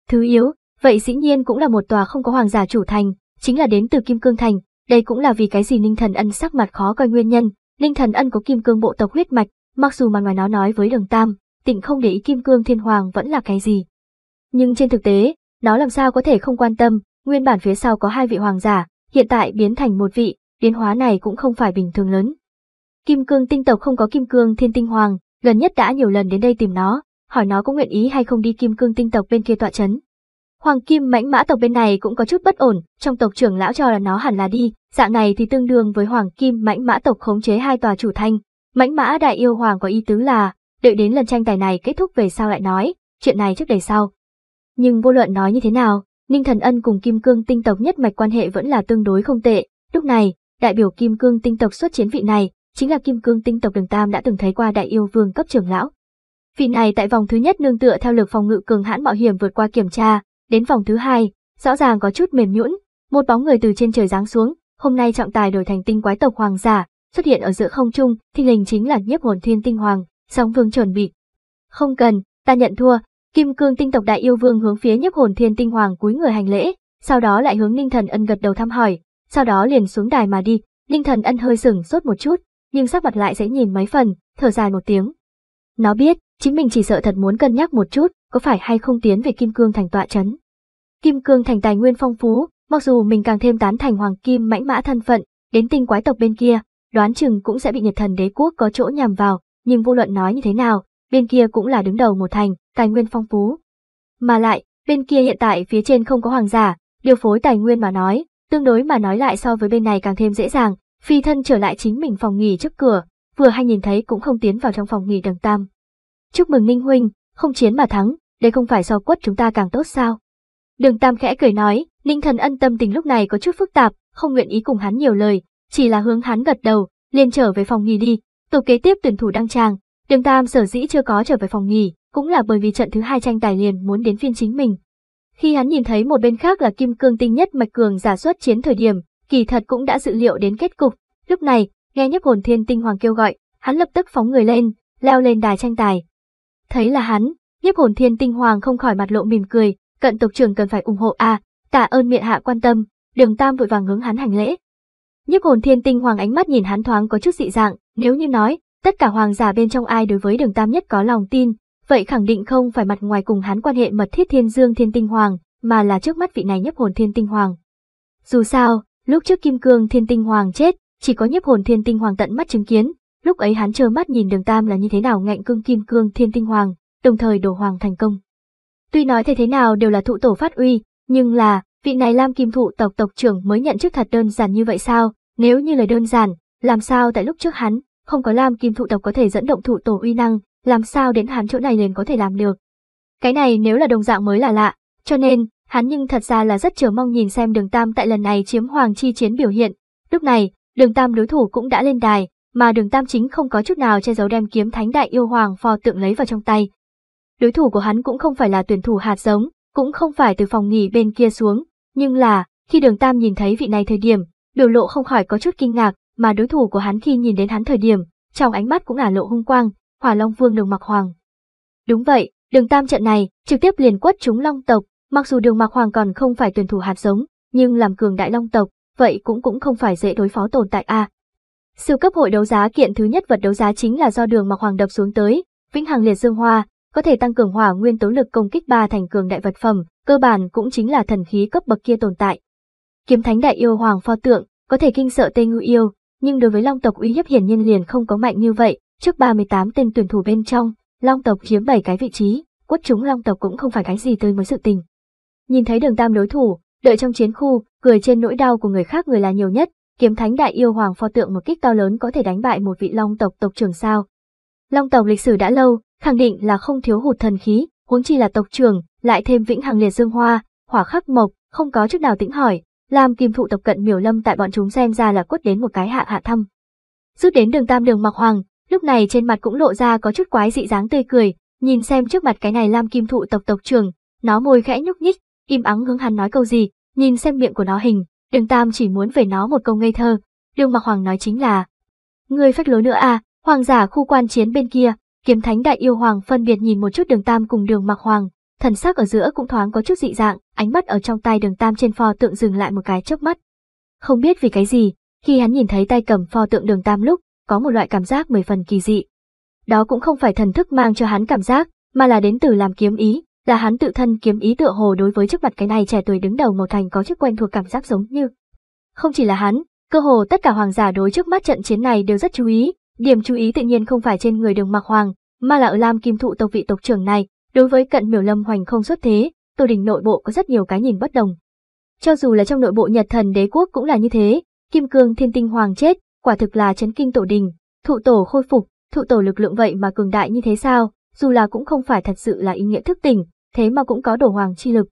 Thứ yếu, vậy dĩ nhiên cũng là một tòa không có hoàng giả chủ thành, chính là đến từ Kim Cương Thành, đây cũng là vì cái gì Ninh Thần Ân sắc mặt khó coi nguyên nhân, Ninh Thần Ân có Kim Cương bộ tộc huyết mạch, mặc dù mà ngoài nó nói với Đường Tam, tịnh không để ý Kim Cương Thiên Hoàng vẫn là cái gì. Nhưng trên thực tế, nó làm sao có thể không quan tâm, nguyên bản phía sau có hai vị hoàng giả, hiện tại biến thành một vị, biến hóa này cũng không phải bình thường lớn. Kim Cương tinh tộc không có Kim Cương Thiên Tinh Hoàng, gần nhất đã nhiều lần đến đây tìm nó, hỏi nó có nguyện ý hay không đi kim cương tinh tộc bên kia tọa chấn. Hoàng kim mãnh mã tộc bên này cũng có chút bất ổn, trong tộc trưởng lão cho là nó hẳn là đi, dạng này thì tương đương với hoàng kim mãnh mã tộc khống chế hai tòa chủ thanh. Mãnh mã đại yêu hoàng có ý tứ là, đợi đến lần tranh tài này kết thúc về sau lại nói, chuyện này trước đầy sau. Nhưng vô luận nói như thế nào, Ninh Thần Ân cùng Kim Cương tinh tộc nhất mạch quan hệ vẫn là tương đối không tệ. Lúc này, đại biểu Kim Cương tinh tộc xuất chiến vị này, chính là Kim Cương tinh tộc Đường Tam đã từng thấy qua đại yêu vương cấp trưởng lão. Phi này tại vòng thứ nhất nương tựa theo lực phòng ngự cường hãn mạo hiểm vượt qua kiểm tra, đến vòng thứ hai, rõ ràng có chút mềm nhũn, một bóng người từ trên trời giáng xuống, hôm nay trọng tài đổi thành tinh quái tộc hoàng giả, xuất hiện ở giữa không trung, thình lình chính là nhiếp hồn thiên tinh hoàng, song vương chuẩn bị. Không cần, ta nhận thua, kim cương tinh tộc đại yêu vương hướng phía nhiếp hồn thiên tinh hoàng cúi người hành lễ, sau đó lại hướng ninh thần ân gật đầu thăm hỏi, sau đó liền xuống đài mà đi, ninh thần ân hơi sững sốt một chút, nhưng sắc mặt lại dễ nhìn mấy phần, thở dài một tiếng. Nó biết, Chính mình chỉ sợ thật muốn cân nhắc một chút, có phải hay không tiến về Kim Cương Thành tọa chấn. Kim Cương Thành tài nguyên phong phú, mặc dù mình càng thêm tán thành Hoàng Kim mãnh mã thân phận, đến tinh quái tộc bên kia, đoán chừng cũng sẽ bị Nhật Thần Đế quốc có chỗ nhằm vào, nhưng vô luận nói như thế nào, bên kia cũng là đứng đầu một thành, tài nguyên phong phú. Mà lại, bên kia hiện tại phía trên không có hoàng giả, điều phối tài nguyên mà nói, tương đối mà nói lại so với bên này càng thêm dễ dàng, phi thân trở lại chính mình phòng nghỉ trước cửa, vừa hay nhìn thấy cũng không tiến vào trong phòng nghỉ tầng tam. Chúc mừng Ninh Huynh, không chiến mà thắng, đây không phải so quất chúng ta càng tốt sao? Đường Tam khẽ cười nói, Ninh Thần Ân tâm tình lúc này có chút phức tạp, không nguyện ý cùng hắn nhiều lời, chỉ là hướng hắn gật đầu, liền trở về phòng nghỉ đi. Tổ kế tiếp tuyển thủ đăng tràng, Đường Tam sở dĩ chưa có trở về phòng nghỉ, cũng là bởi vì trận thứ hai tranh tài liền muốn đến phiên chính mình. Khi hắn nhìn thấy một bên khác là Kim Cương Tinh nhất Mạch Cường giả xuất chiến thời điểm, kỳ thật cũng đã dự liệu đến kết cục. Lúc này, nghe nhấp hồn thiên tinh hoàng kêu gọi, hắn lập tức phóng người lên, leo lên đài tranh tài, Thấy là hắn, nhiếp hồn thiên tinh hoàng không khỏi mặt lộ mỉm cười, cận tộc trưởng cần phải ủng hộ à, tạ ơn miệng hạ quan tâm, đường tam vội vàng hướng hắn hành lễ. Nhiếp hồn thiên tinh hoàng ánh mắt nhìn hắn thoáng có chút dị dạng, nếu như nói, tất cả hoàng giả bên trong ai đối với đường tam nhất có lòng tin, vậy khẳng định không phải mặt ngoài cùng hắn quan hệ mật thiết thiên dương thiên tinh hoàng, mà là trước mắt vị này nhiếp hồn thiên tinh hoàng. Dù sao, lúc trước kim cương thiên tinh hoàng chết, chỉ có nhiếp hồn thiên tinh hoàng tận mắt chứng kiến, Lúc ấy hắn trơ mắt nhìn đường tam là như thế nào ngạnh cương kim cương thiên tinh hoàng, đồng thời đổ hoàng thành công. Tuy nói thế thế nào đều là thụ tổ phát uy, nhưng là, vị này Lam Kim thụ tộc tộc trưởng mới nhận chức thật đơn giản như vậy sao, nếu như lời đơn giản, làm sao tại lúc trước hắn, không có Lam Kim thụ tộc có thể dẫn động thụ tổ uy năng, làm sao đến hắn chỗ này liền có thể làm được. Cái này nếu là đồng dạng mới là lạ, cho nên, hắn nhưng thật ra là rất chờ mong nhìn xem đường Tam tại lần này chiếm hoàng chi chiến biểu hiện. Lúc này, đường Tam đối thủ cũng đã lên đài, mà đường tam chính không có chút nào che giấu đem kiếm thánh đại yêu hoàng phò tượng lấy vào trong tay. Đối thủ của hắn cũng không phải là tuyển thủ hạt giống, cũng không phải từ phòng nghỉ bên kia xuống, nhưng là, khi đường tam nhìn thấy vị này thời điểm, biểu lộ không khỏi có chút kinh ngạc, mà đối thủ của hắn khi nhìn đến hắn thời điểm, trong ánh mắt cũng ả lộ hung quang, hỏa long vương đường mặc hoàng. Đúng vậy, đường tam trận này, trực tiếp liền quất chúng long tộc, mặc dù đường mặc hoàng còn không phải tuyển thủ hạt giống, nhưng làm cường đại long tộc, vậy cũng cũng không phải dễ đối phó tồn tại a à. Siêu cấp hội đấu giá kiện thứ nhất vật đấu giá chính là do đường mặc hoàng đập xuống tới, vĩnh hằng liệt dương hoa, có thể tăng cường hỏa nguyên tố lực công kích ba thành cường đại vật phẩm, cơ bản cũng chính là thần khí cấp bậc kia tồn tại. Kiếm thánh đại yêu hoàng pho tượng, có thể kinh sợ tên ngư yêu, nhưng đối với long tộc uy hiếp hiển nhiên liền không có mạnh như vậy, trước 38 tên tuyển thủ bên trong, long tộc chiếm 7 cái vị trí, quất chúng long tộc cũng không phải cái gì tới mới sự tình. Nhìn thấy đường tam đối thủ, đợi trong chiến khu, cười trên nỗi đau của người khác người là nhiều nhất, kiếm thánh đại yêu hoàng pho tượng một kích to lớn có thể đánh bại một vị long tộc tộc trưởng sao. Long tộc lịch sử đã lâu, khẳng định là không thiếu hụt thần khí, huống chi là tộc trưởng, lại thêm vĩnh hằng liệt dương hoa, hỏa khắc mộc, không có chút nào tĩnh hỏi, làm kim thụ tộc cận miểu lâm tại bọn chúng xem ra là quất đến một cái hạ hạ thâm. Rút đến đường tam đường mặc hoàng, lúc này trên mặt cũng lộ ra có chút quái dị dáng tươi cười, nhìn xem trước mặt cái này lam kim thụ tộc tộc trưởng, nó môi khẽ nhúc nhích, im ắng hướng hắn nói câu gì, nhìn xem miệng của nó hình, Đường Tam chỉ muốn về nó một câu ngây thơ. Đường Mặc Hoàng nói chính là, ngươi phách lối nữa à, hoàng giả khu quan chiến bên kia, kiếm thánh đại yêu hoàng phân biệt nhìn một chút đường Tam cùng đường Mặc Hoàng, thần sắc ở giữa cũng thoáng có chút dị dạng, ánh mắt ở trong tay đường Tam trên pho tượng dừng lại một cái chớp mắt. Không biết vì cái gì, khi hắn nhìn thấy tay cầm pho tượng đường Tam lúc, có một loại cảm giác mười phần kỳ dị. Đó cũng không phải thần thức mang cho hắn cảm giác, mà là đến từ làm kiếm ý, là hắn tự thân kiếm ý tựa hồ đối với trước mặt cái này trẻ tuổi đứng đầu một thành có chức quen thuộc cảm giác giống như. Không chỉ là hắn, cơ hồ tất cả hoàng giả đối trước mắt trận chiến này đều rất chú ý, điểm chú ý tự nhiên không phải trên người đường mặc hoàng, mà là ở Lam Kim Thụ tộc vị tộc trưởng này, đối với cận miểu lâm hoành không xuất thế, tổ đình nội bộ có rất nhiều cái nhìn bất đồng. Cho dù là trong nội bộ Nhật thần đế quốc cũng là như thế, Kim Cương Thiên Tinh Hoàng chết, quả thực là chấn kinh tổ đình, thụ tổ khôi phục, thụ tổ lực lượng vậy mà cường đại như thế sao, dù là cũng không phải thật sự là ý nghĩa thức tỉnh, thế mà cũng có đổ hoàng chi lực.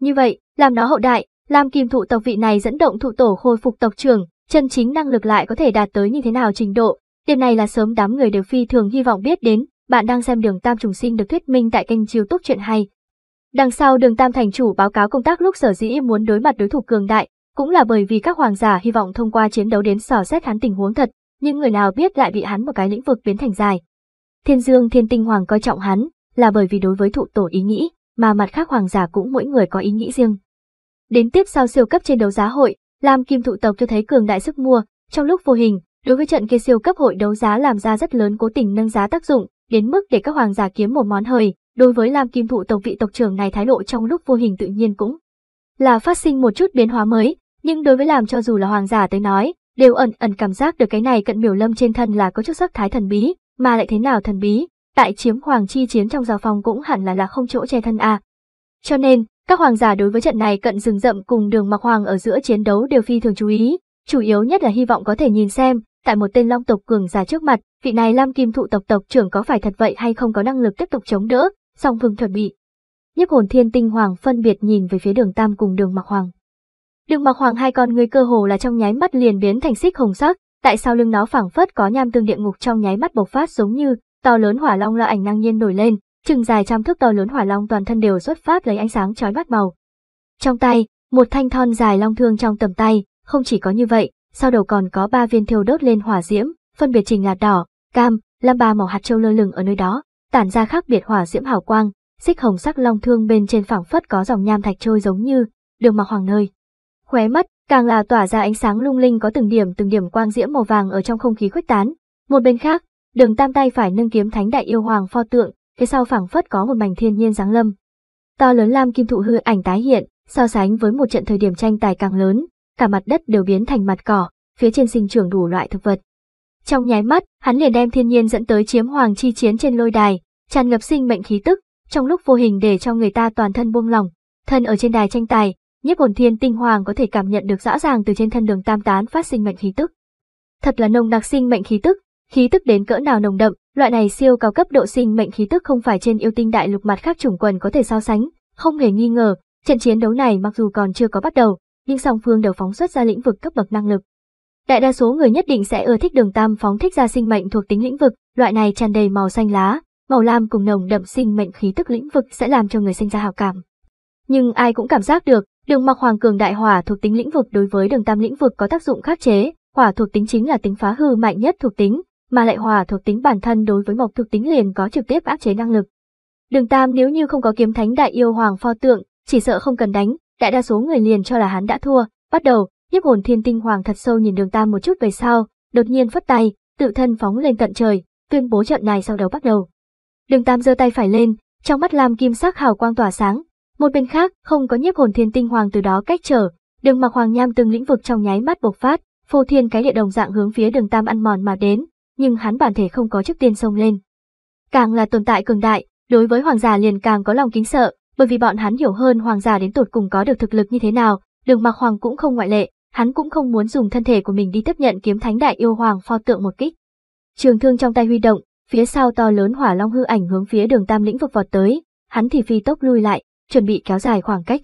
Như vậy, làm nó hậu đại, làm kim thụ tộc vị này dẫn động thụ tổ khôi phục tộc trưởng, chân chính năng lực lại có thể đạt tới như thế nào trình độ, điểm này là sớm đám người đều phi thường hy vọng biết đến, bạn đang xem đường tam trùng sinh được thuyết minh tại kênh youtube chuyện hay. Đằng sau đường tam thành chủ báo cáo công tác lúc sở dĩ muốn đối mặt đối thủ cường đại, cũng là bởi vì các hoàng giả hy vọng thông qua chiến đấu đến sò xét hắn tình huống thật, nhưng người nào biết lại bị hắn một cái lĩnh vực biến thành dài. Thiên Dương Thiên Tinh Hoàng coi trọng hắn, là bởi vì đối với thụ tổ ý nghĩ, mà mặt khác hoàng giả cũng mỗi người có ý nghĩ riêng. Đến tiếp sau siêu cấp trên đấu giá hội, Lam Kim Thụ Tộc cho thấy cường đại sức mua, trong lúc vô hình, đối với trận kia siêu cấp hội đấu giá làm ra rất lớn cố tình nâng giá tác dụng, đến mức để các hoàng giả kiếm một món hời, đối với Lam Kim Thụ Tộc vị tộc trưởng này thái độ trong lúc vô hình tự nhiên cũng là phát sinh một chút biến hóa mới, nhưng đối với làm cho dù là hoàng giả tới nói, đều ẩn ẩn cảm giác được cái này cận miểu lâm trên thân là có chút sắc thái thần bí, mà lại thế nào thần bí, tại chiếm hoàng chi chiến trong giao phong cũng hẳn là là không chỗ che thân a. À. Cho nên, các hoàng giả đối với trận này cận rừng rậm cùng đường mặc hoàng ở giữa chiến đấu đều phi thường chú ý, chủ yếu nhất là hy vọng có thể nhìn xem, tại một tên long tộc cường giả trước mặt, vị này Lam Kim thụ tộc tộc trưởng có phải thật vậy hay không có năng lực tiếp tục chống đỡ, song vương chuẩn bị. Nhiếp hồn thiên tinh hoàng phân biệt nhìn về phía đường tam cùng đường mặc hoàng. Đường mặc hoàng hai con người cơ hồ là trong nháy mắt liền biến thành xích hồng sắc, tại sao lưng nó phảng phất có nham tương địa ngục trong nháy mắt bộc phát giống như, to lớn hỏa long la ảnh ngang nhiên nổi lên, chừng dài trăm thước to lớn hỏa long toàn thân đều xuất phát lấy ánh sáng chói mắt màu. Trong tay, một thanh thon dài long thương trong tầm tay, không chỉ có như vậy, sau đầu còn có ba viên thiêu đốt lên hỏa diễm, phân biệt trình là đỏ, cam, lam ba màu hạt châu lơ lửng ở nơi đó, tản ra khác biệt hỏa diễm hào quang, xích hồng sắc long thương bên trên phẳng phất có dòng nham thạch trôi giống như đường mặc hoàng nơi. Khóe mắt càng là tỏa ra ánh sáng lung linh có từng điểm từng điểm quang diễm màu vàng ở trong không khí khuếch tán. Một bên khác, Đường Tam tay phải nâng kiếm Thánh Đại Yêu Hoàng pho tượng, phía sau phảng phất có một mảnh thiên nhiên giáng lâm. To lớn lam kim thụ hư ảnh tái hiện, so sánh với một trận thời điểm tranh tài càng lớn, cả mặt đất đều biến thành mặt cỏ, phía trên sinh trưởng đủ loại thực vật. Trong nháy mắt, hắn liền đem thiên nhiên dẫn tới chiếm hoàng chi chiến trên lôi đài, tràn ngập sinh mệnh khí tức, trong lúc vô hình để cho người ta toàn thân buông lòng. Thân ở trên đài tranh tài, nhiếp hồn thiên tinh hoàng có thể cảm nhận được rõ ràng từ trên thân đường tam tán phát sinh mệnh khí tức. Thật là nồng đặc sinh mệnh khí tức, Khí tức đến cỡ nào nồng đậm, loại này siêu cao cấp độ sinh mệnh khí tức không phải trên yêu tinh đại lục mặt khác chủng quần có thể so sánh, không hề nghi ngờ, trận chiến đấu này mặc dù còn chưa có bắt đầu, nhưng song phương đều phóng xuất ra lĩnh vực cấp bậc năng lực. Đại đa số người nhất định sẽ ưa thích Đường Tam phóng thích ra sinh mệnh thuộc tính lĩnh vực, loại này tràn đầy màu xanh lá, màu lam cùng nồng đậm sinh mệnh khí tức lĩnh vực sẽ làm cho người sinh ra hào cảm. Nhưng ai cũng cảm giác được, Đường Mặc Hoàng cường đại hỏa thuộc tính lĩnh vực đối với Đường Tam lĩnh vực có tác dụng khắc chế, hỏa thuộc tính chính là tính phá hư mạnh nhất thuộc tính, mà lại hòa thuộc tính bản thân đối với mộc thuộc tính liền có trực tiếp áp chế năng lực. Đường Tam nếu như không có kiếm thánh đại yêu hoàng pho tượng, chỉ sợ không cần đánh, đại đa số người liền cho là hắn đã thua. Bắt đầu, nhiếp hồn thiên tinh hoàng thật sâu nhìn đường Tam một chút về sau, đột nhiên phất tay, tự thân phóng lên tận trời, tuyên bố trận này sau đó bắt đầu. Đường Tam giơ tay phải lên, trong mắt lam kim sắc hào quang tỏa sáng. Một bên khác, không có nhiếp hồn thiên tinh hoàng từ đó cách trở, đường mặc hoàng nham từng lĩnh vực trong nháy mắt bộc phát, phô thiên cái địa đồng dạng hướng phía đường Tam ăn mòn mà đến, nhưng hắn bản thể không có trước tiên xông lên. Càng là tồn tại cường đại, đối với hoàng giả liền càng có lòng kính sợ, bởi vì bọn hắn hiểu hơn hoàng giả đến tột cùng có được thực lực như thế nào, đường mặc hoàng cũng không ngoại lệ, hắn cũng không muốn dùng thân thể của mình đi tiếp nhận kiếm thánh đại yêu hoàng pho tượng một kích. Trường thương trong tay huy động, phía sau to lớn hỏa long hư ảnh hướng phía đường tam lĩnh vực vọt tới, hắn thì phi tốc lui lại, chuẩn bị kéo dài khoảng cách.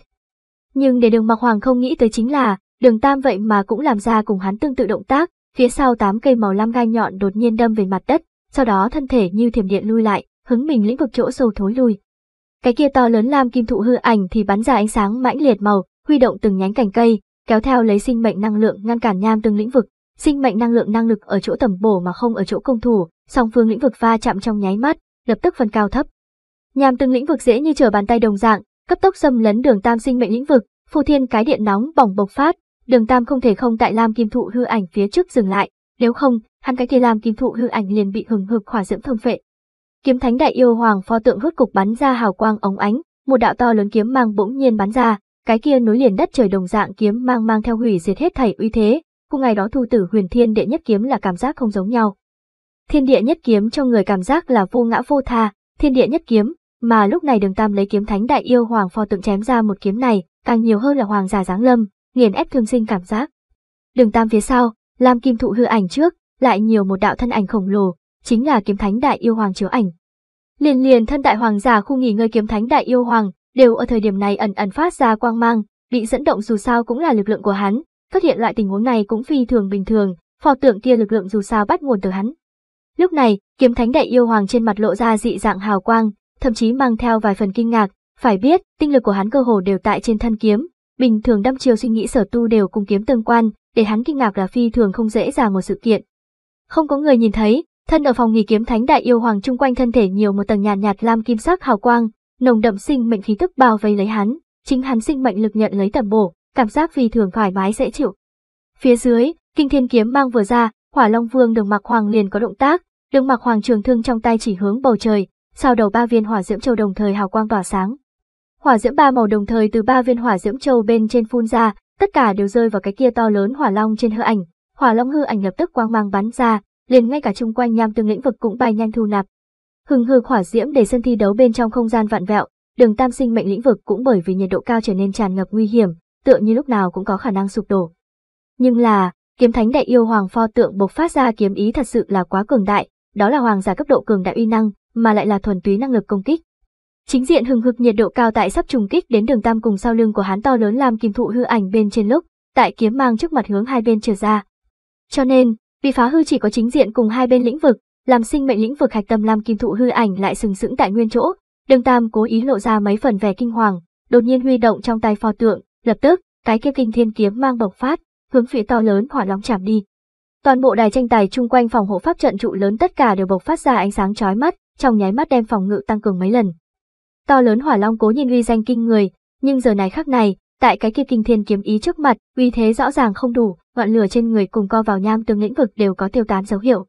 Nhưng để đường mặc hoàng không nghĩ tới chính là, đường tam vậy mà cũng làm ra cùng hắn tương tự động tác, Phía sau tám cây màu lam gai nhọn đột nhiên đâm về mặt đất, sau đó thân thể như thiểm điện lui lại, hứng mình lĩnh vực chỗ sâu thối lui. Cái kia to lớn lam kim thụ hư ảnh thì bắn ra ánh sáng mãnh liệt màu, huy động từng nhánh cành cây, kéo theo lấy sinh mệnh năng lượng ngăn cản nham từng lĩnh vực, sinh mệnh năng lượng năng lực ở chỗ tầm bổ mà không ở chỗ công thủ, song phương lĩnh vực va chạm trong nháy mắt, lập tức phần cao thấp. Nham từng lĩnh vực dễ như trở bàn tay đồng dạng, cấp tốc xâm lấn đường tam sinh mệnh lĩnh vực, phù thiên cái điện nóng bỏng bộc phát, Đường Tam không thể không tại Lam Kim Thụ hư ảnh phía trước dừng lại, nếu không, hắn cái thì Lam Kim Thụ hư ảnh liền bị hừng hực hỏa diễm thông phệ. Kiếm Thánh Đại Yêu Hoàng pho tượng rốt cục bắn ra hào quang ống ánh, một đạo to lớn kiếm mang bỗng nhiên bắn ra, cái kia nối liền đất trời đồng dạng kiếm mang mang theo hủy diệt hết thảy uy thế, cùng ngày đó thu tử Huyền Thiên đệ nhất kiếm là cảm giác không giống nhau. Thiên địa nhất kiếm cho người cảm giác là vô ngã vô tha, thiên địa nhất kiếm, mà lúc này Đường Tam lấy kiếm Thánh Đại Yêu Hoàng pho tượng chém ra một kiếm này, càng nhiều hơn là hoàng giả giáng lâm, nghiền ép thương sinh cảm giác. Đường Tam phía sau, Lam Kim Thụ hư ảnh trước, lại nhiều một đạo thân ảnh khổng lồ, chính là kiếm thánh đại yêu hoàng chiếu ảnh. Liền liền thân đại hoàng già khu nghỉ ngơi kiếm thánh đại yêu hoàng, đều ở thời điểm này ẩn ẩn phát ra quang mang, bị dẫn động dù sao cũng là lực lượng của hắn, phát hiện loại tình huống này cũng phi thường bình thường, phò tượng kia lực lượng dù sao bắt nguồn từ hắn. Lúc này, kiếm thánh đại yêu hoàng trên mặt lộ ra dị dạng hào quang, thậm chí mang theo vài phần kinh ngạc, phải biết, tinh lực của hắn cơ hồ đều tại trên thân kiếm, Bình thường đăm chiều suy nghĩ sở tu đều cùng kiếm tương quan, để hắn kinh ngạc là phi thường không dễ dàng một sự kiện. Không có người nhìn thấy, thân ở phòng nghỉ kiếm thánh đại yêu hoàng chung quanh thân thể nhiều một tầng nhàn nhạt, nhạt lam kim sắc hào quang, nồng đậm sinh mệnh khí tức bao vây lấy hắn, chính hắn sinh mệnh lực nhận lấy tầm bổ, cảm giác phi thường thoải mái dễ chịu. Phía dưới, kinh thiên kiếm mang vừa ra, hỏa long vương đường mặc hoàng liền có động tác, đường mặc hoàng trường thương trong tay chỉ hướng bầu trời, sau đầu ba viên hỏa diễm châu đồng thời hào quang tỏa sáng. Hỏa diễm ba màu đồng thời từ ba viên hỏa diễm châu bên trên phun ra, tất cả đều rơi vào cái kia to lớn hỏa long trên hư ảnh. Hỏa long hư ảnh lập tức quang mang bắn ra, liền ngay cả chung quanh nham tương lĩnh vực cũng bay nhanh thu nạp. Hừng hực hỏa diễm để sân thi đấu bên trong không gian vạn vẹo, đường tam sinh mệnh lĩnh vực cũng bởi vì nhiệt độ cao trở nên tràn ngập nguy hiểm, tựa như lúc nào cũng có khả năng sụp đổ. Nhưng là, kiếm thánh đại yêu hoàng pho tượng bộc phát ra kiếm ý thật sự là quá cường đại, đó là hoàng giả cấp độ cường đại uy năng, mà lại là thuần túy năng lực công kích, Chính diện hừng hực nhiệt độ cao tại sắp trùng kích đến đường tam cùng sau lưng của hắn to lớn làm kim thụ hư ảnh bên trên lúc, tại kiếm mang trước mặt hướng hai bên trở ra. Cho nên, vì phá hư chỉ có chính diện cùng hai bên lĩnh vực, làm sinh mệnh lĩnh vực hạch tâm làm kim thụ hư ảnh lại sừng sững tại nguyên chỗ, đường tam cố ý lộ ra mấy phần vẻ kinh hoàng, đột nhiên huy động trong tay pho tượng, lập tức, cái kia kinh thiên kiếm mang bộc phát, hướng phía to lớn hỏa long chạm đi. Toàn bộ đài tranh tài chung quanh phòng hộ pháp trận trụ lớn tất cả đều bộc phát ra ánh sáng chói mắt, trong nháy mắt đem phòng ngự tăng cường mấy lần. To lớn hỏa long cố nhìn uy danh kinh người, nhưng giờ này khắc này, tại cái kia kinh thiên kiếm ý trước mặt, uy thế rõ ràng không đủ, ngọn lửa trên người cùng co vào nham tương lĩnh vực đều có tiêu tán dấu hiệu.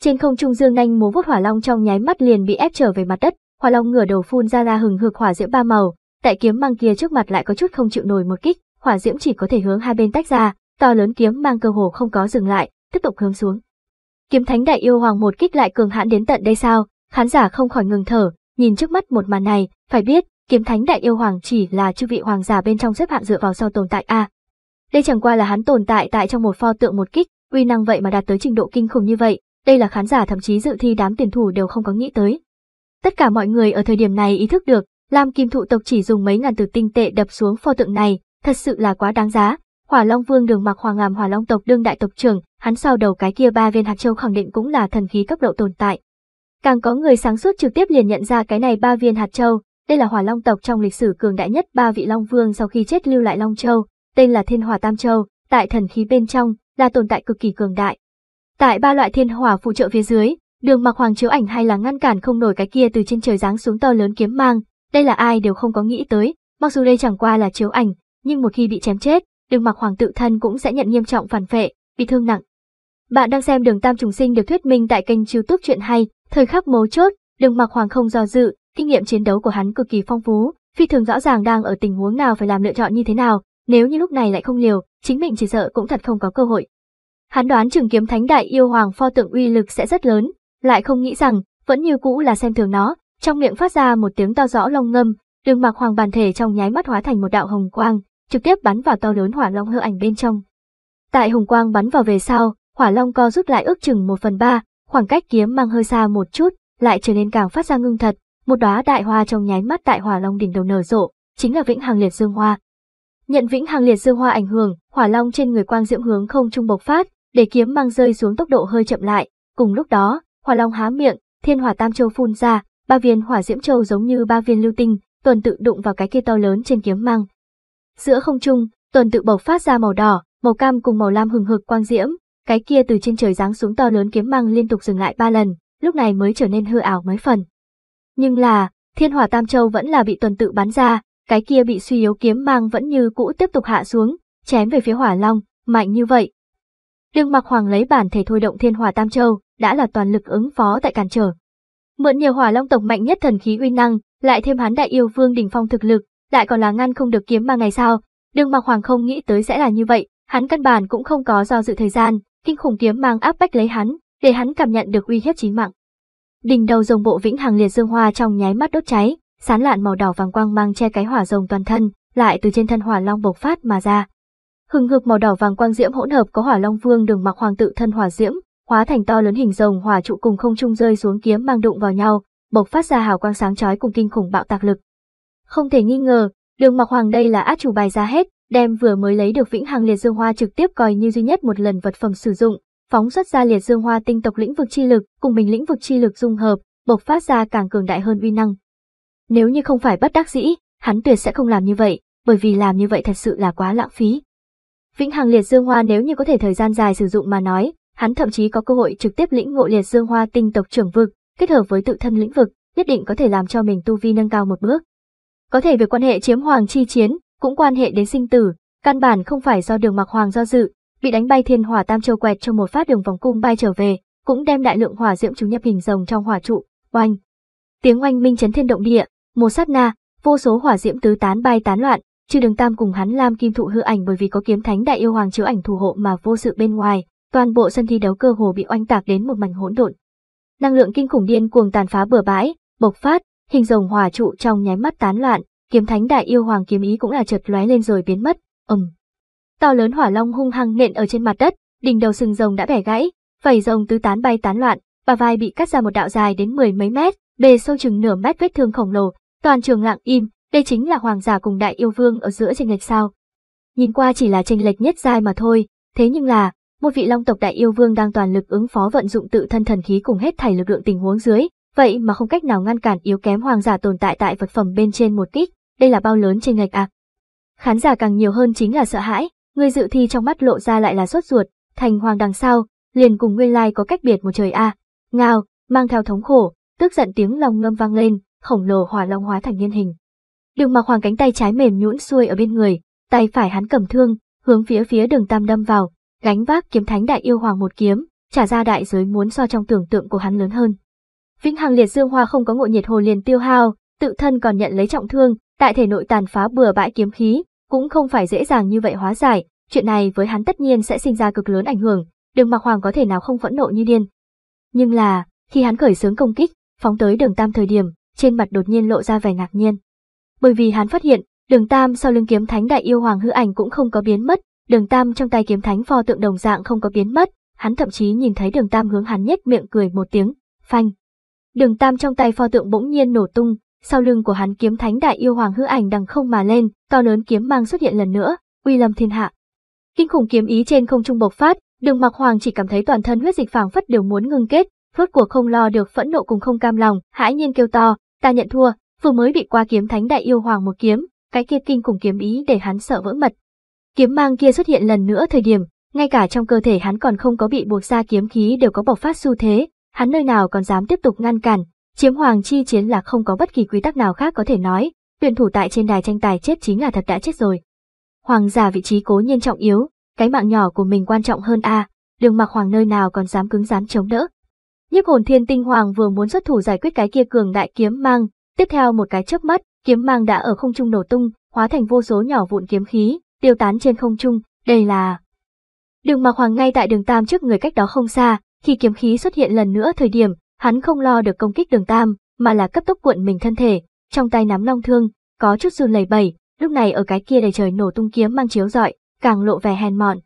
Trên không trung dương nhanh múa vuốt hỏa long trong nháy mắt liền bị ép trở về mặt đất, hỏa long ngửa đầu phun ra ra hừng hực hỏa diễm ba màu, tại kiếm mang kia trước mặt lại có chút không chịu nổi một kích, hỏa diễm chỉ có thể hướng hai bên tách ra, to lớn kiếm mang cơ hồ không có dừng lại, tiếp tục hướng xuống. Kiếm Thánh Đại Yêu Hoàng một kích lại cường hãn đến tận đây sao? Khán giả không khỏi ngừng thở, Nhìn trước mắt một màn này, phải biết, kiếm thánh đại yêu hoàng chỉ là chư vị hoàng giả bên trong xếp hạng dựa vào sau tồn tại a. đây chẳng qua là hắn tồn tại tại trong một pho tượng một kích, uy năng vậy mà đạt tới trình độ kinh khủng như vậy, đây là khán giả thậm chí dự thi đám tiền thủ đều không có nghĩ tới. Tất cả mọi người ở thời điểm này ý thức được, Lam Kim Thụ tộc chỉ dùng mấy ngàn từ tinh tệ đập xuống pho tượng này, thật sự là quá đáng giá. Hỏa Long Vương Đường Mặc Hoàng Ngàm Hỏa Long tộc đương đại tộc trưởng, hắn sau đầu cái kia ba viên hạt châu khẳng định cũng là thần khí cấp độ tồn tại. Càng có người sáng suốt trực tiếp liền nhận ra cái này ba viên hạt châu, đây là hỏa long tộc trong lịch sử cường đại nhất ba vị long vương sau khi chết lưu lại long châu, tên là thiên hỏa tam châu, tại thần khí bên trong, là tồn tại cực kỳ cường đại. Tại ba loại thiên hỏa phụ trợ phía dưới, đường mặc hoàng chiếu ảnh hay là ngăn cản không nổi cái kia từ trên trời giáng xuống to lớn kiếm mang, đây là ai đều không có nghĩ tới, mặc dù đây chẳng qua là chiếu ảnh, nhưng một khi bị chém chết, đường mặc hoàng tự thân cũng sẽ nhận nghiêm trọng phản vệ, bị thương nặng. Bạn đang xem đường Tam Trùng Sinh được thuyết minh tại kênh youtube chuyện hay, Thời khắc mấu chốt, đường mặc hoàng không do dự, kinh nghiệm chiến đấu của hắn cực kỳ phong phú, phi thường rõ ràng đang ở tình huống nào phải làm lựa chọn như thế nào, nếu như lúc này lại không liều, chính mình chỉ sợ cũng thật không có cơ hội. Hắn đoán trường kiếm thánh đại yêu hoàng pho tượng uy lực sẽ rất lớn, lại không nghĩ rằng, vẫn như cũ là xem thường nó, trong miệng phát ra một tiếng to rõ long ngâm, đường mặc hoàng bàn thể trong nháy mắt hóa thành một đạo hồng quang, trực tiếp bắn vào to lớn hỏa long hư ảnh bên trong. Tại hồng quang bắn vào về sau, hỏa long co rút lại ước chừng một phần ba, khoảng cách kiếm mang hơi xa một chút, lại trở nên càng phát ra ngưng thật, một đóa đại hoa trong nháy mắt đại Hỏa Long đỉnh đầu nở rộ, chính là Vĩnh Hằng Liệt Dương Hoa. Nhận Vĩnh Hằng Liệt Dương Hoa ảnh hưởng, Hỏa Long trên người quang diễm hướng không trung bộc phát, để kiếm mang rơi xuống tốc độ hơi chậm lại, cùng lúc đó, Hỏa Long há miệng, Thiên Hỏa Tam Châu phun ra, ba viên hỏa diễm châu giống như ba viên lưu tinh, tuần tự đụng vào cái kia to lớn trên kiếm mang. Giữa không trung, tuần tự bộc phát ra màu đỏ, màu cam cùng màu lam hừng hực quang diễm, cái kia từ trên trời giáng xuống to lớn kiếm mang liên tục dừng lại ba lần, lúc này mới trở nên hư ảo mấy phần. Nhưng là, thiên hỏa Tam Châu vẫn là bị tuần tự bắn ra, cái kia bị suy yếu kiếm mang vẫn như cũ tiếp tục hạ xuống, chém về phía hỏa long, mạnh như vậy. Đương mặc hoàng lấy bản thể thôi động thiên hỏa Tam Châu, đã là toàn lực ứng phó tại cản trở. Mượn nhiều hỏa long tộc mạnh nhất thần khí uy năng, lại thêm hắn đại yêu vương đỉnh phong thực lực, lại còn là ngăn không được kiếm mang ngày sau, đương mặc hoàng không nghĩ tới sẽ là như vậy, hắn căn bản cũng không có do dự thời gian, kinh khủng kiếm mang áp bách lấy hắn, để hắn cảm nhận được uy hiếp chí mạng. Đỉnh đầu rồng bộ vĩnh hằng liệt dương hoa trong nháy mắt đốt cháy, sán lạn màu đỏ vàng quang mang che cái hỏa rồng toàn thân, lại từ trên thân hỏa long bộc phát mà ra. Hừng hực màu đỏ vàng quang diễm hỗn hợp có hỏa long vương đường mặc hoàng tự thân hỏa diễm, hóa thành to lớn hình rồng hỏa trụ cùng không trung rơi xuống kiếm mang đụng vào nhau, bộc phát ra hào quang sáng chói cùng kinh khủng bạo tạc lực. Không thể nghi ngờ, đường mặc hoàng đây là át chủ bài ra hết, đem vừa mới lấy được vĩnh hằng liệt dương hoa trực tiếp coi như duy nhất một lần vật phẩm sử dụng, phóng xuất ra liệt dương hoa tinh tộc lĩnh vực chi lực cùng mình lĩnh vực chi lực dung hợp, bộc phát ra càng cường đại hơn uy năng. Nếu như không phải bất đắc dĩ, hắn tuyệt sẽ không làm như vậy, bởi vì làm như vậy thật sự là quá lãng phí. Vĩnh hằng liệt dương hoa nếu như có thể thời gian dài sử dụng mà nói, hắn thậm chí có cơ hội trực tiếp lĩnh ngộ liệt dương hoa tinh tộc trưởng vực, kết hợp với tự thân lĩnh vực, nhất định có thể làm cho mình tu vi nâng cao một bước. Có thể về quan hệ chiếm hoàng chi chiến, cũng quan hệ đến sinh tử, căn bản không phải do đường mặc hoàng do dự, bị đánh bay thiên hỏa tam châu quẹt cho một phát đường vòng cung bay trở về, cũng đem đại lượng hỏa diễm chú nhập hình rồng trong hỏa trụ, oanh. Tiếng oanh minh chấn thiên động địa, một sát na, vô số hỏa diễm tứ tán bay tán loạn, trừ đường tam cùng hắn lam kim thụ hư ảnh bởi vì có kiếm thánh đại yêu hoàng chiếu ảnh thủ hộ mà vô sự bên ngoài, toàn bộ sân thi đấu cơ hồ bị oanh tạc đến một mảnh hỗn độn. Năng lượng kinh khủng điên cuồng tàn phá bừa bãi, bộc phát, hình rồng hỏa trụ trong nháy mắt tán loạn, kiếm thánh đại yêu hoàng kiếm ý cũng là chợt lóe lên rồi biến mất, ầm. To lớn hỏa long hung hăng nện ở trên mặt đất, đỉnh đầu sừng rồng đã bẻ gãy, vảy rồng tứ tán bay tán loạn, và vai bị cắt ra một đạo dài đến mười mấy mét, bề sâu chừng nửa mét vết thương khổng lồ, toàn trường lặng im, đây chính là hoàng giả cùng đại yêu vương ở giữa chênh lệch sao. Nhìn qua chỉ là chênh lệch nhất dài mà thôi, thế nhưng là, một vị long tộc đại yêu vương đang toàn lực ứng phó vận dụng tự thân thần khí cùng hết thảy lực lượng tình huống dưới, vậy mà không cách nào ngăn cản yếu kém hoàng giả tồn tại tại vật phẩm bên trên một kích đây là bao lớn trên ngạch ạ. À. Khán giả càng nhiều hơn chính là sợ hãi, người dự thi trong mắt lộ ra lại là sốt ruột, thành hoàng đằng sau, liền cùng nguyên lai like có cách biệt một trời a. À. Ngao, mang theo thống khổ, tức giận tiếng lòng ngâm vang lên, khổng lồ hỏa long hóa thành nhân hình. Đường Mặc Hoàng cánh tay trái mềm nhũn xuôi ở bên người, tay phải hắn cầm thương, hướng phía phía Đường Tam đâm vào, gánh vác kiếm thánh đại yêu hoàng một kiếm, trả ra đại giới muốn so trong tưởng tượng của hắn lớn hơn. Vĩnh Hằng Liệt Dương Hoa không có ngộ nhiệt hồ liền tiêu hao, tự thân còn nhận lấy trọng thương, tại thể nội tàn phá bừa bãi kiếm khí, cũng không phải dễ dàng như vậy hóa giải, chuyện này với hắn tất nhiên sẽ sinh ra cực lớn ảnh hưởng, đường Mạc Hoàng có thể nào không phẫn nộ như điên. Nhưng là, khi hắn khởi xướng công kích, phóng tới đường Tam thời điểm, trên mặt đột nhiên lộ ra vẻ ngạc nhiên. Bởi vì hắn phát hiện, đường Tam sau lưng kiếm thánh đại yêu hoàng hư ảnh cũng không có biến mất, đường Tam trong tay kiếm thánh pho tượng đồng dạng không có biến mất, hắn thậm chí nhìn thấy đường Tam hướng hắn nhếch miệng cười một tiếng, phanh. Đường Tam trong tay pho tượng bỗng nhiên nổ tung, sau lưng của hắn kiếm thánh đại yêu hoàng hư ảnh đằng không mà lên, to lớn kiếm mang xuất hiện lần nữa, uy lâm thiên hạ. Kinh khủng kiếm ý trên không trung bộc phát, Đường Mặc Hoàng chỉ cảm thấy toàn thân huyết dịch phảng phất đều muốn ngưng kết, rốt cuộc không lo được phẫn nộ cùng không cam lòng, hãi nhiên kêu to, ta nhận thua, vừa mới bị qua kiếm thánh đại yêu hoàng một kiếm, cái kia kinh khủng kiếm ý để hắn sợ vỡ mật. Kiếm mang kia xuất hiện lần nữa thời điểm, ngay cả trong cơ thể hắn còn không có bị buộc ra kiếm khí đều có bộc phát xu thế, hắn nơi nào còn dám tiếp tục ngăn cản, Chiếm hoàng chi chiến là không có bất kỳ quy tắc nào khác có thể nói, tuyển thủ tại trên đài tranh tài chết chính là thật đã chết rồi. Hoàng giả vị trí cố nhiên trọng yếu, cái mạng nhỏ của mình quan trọng hơn a, đường mặc hoàng nơi nào còn dám cứng dám chống đỡ. Nhiếp hồn thiên tinh hoàng vừa muốn xuất thủ giải quyết cái kia cường đại kiếm mang, tiếp theo một cái chớp mắt, kiếm mang đã ở không trung nổ tung, hóa thành vô số nhỏ vụn kiếm khí, tiêu tán trên không trung, đây là... Đường mặc hoàng ngay tại đường tam trước người cách đó không xa, khi kiếm khí xuất hiện lần nữa thời điểm, Hắn không lo được công kích đường tam, mà là cấp tốc cuộn mình thân thể, trong tay nắm long thương, có chút run lầy bẩy, lúc này ở cái kia đầy trời nổ tung kiếm mang chiếu rọi, càng lộ vẻ hèn mọn.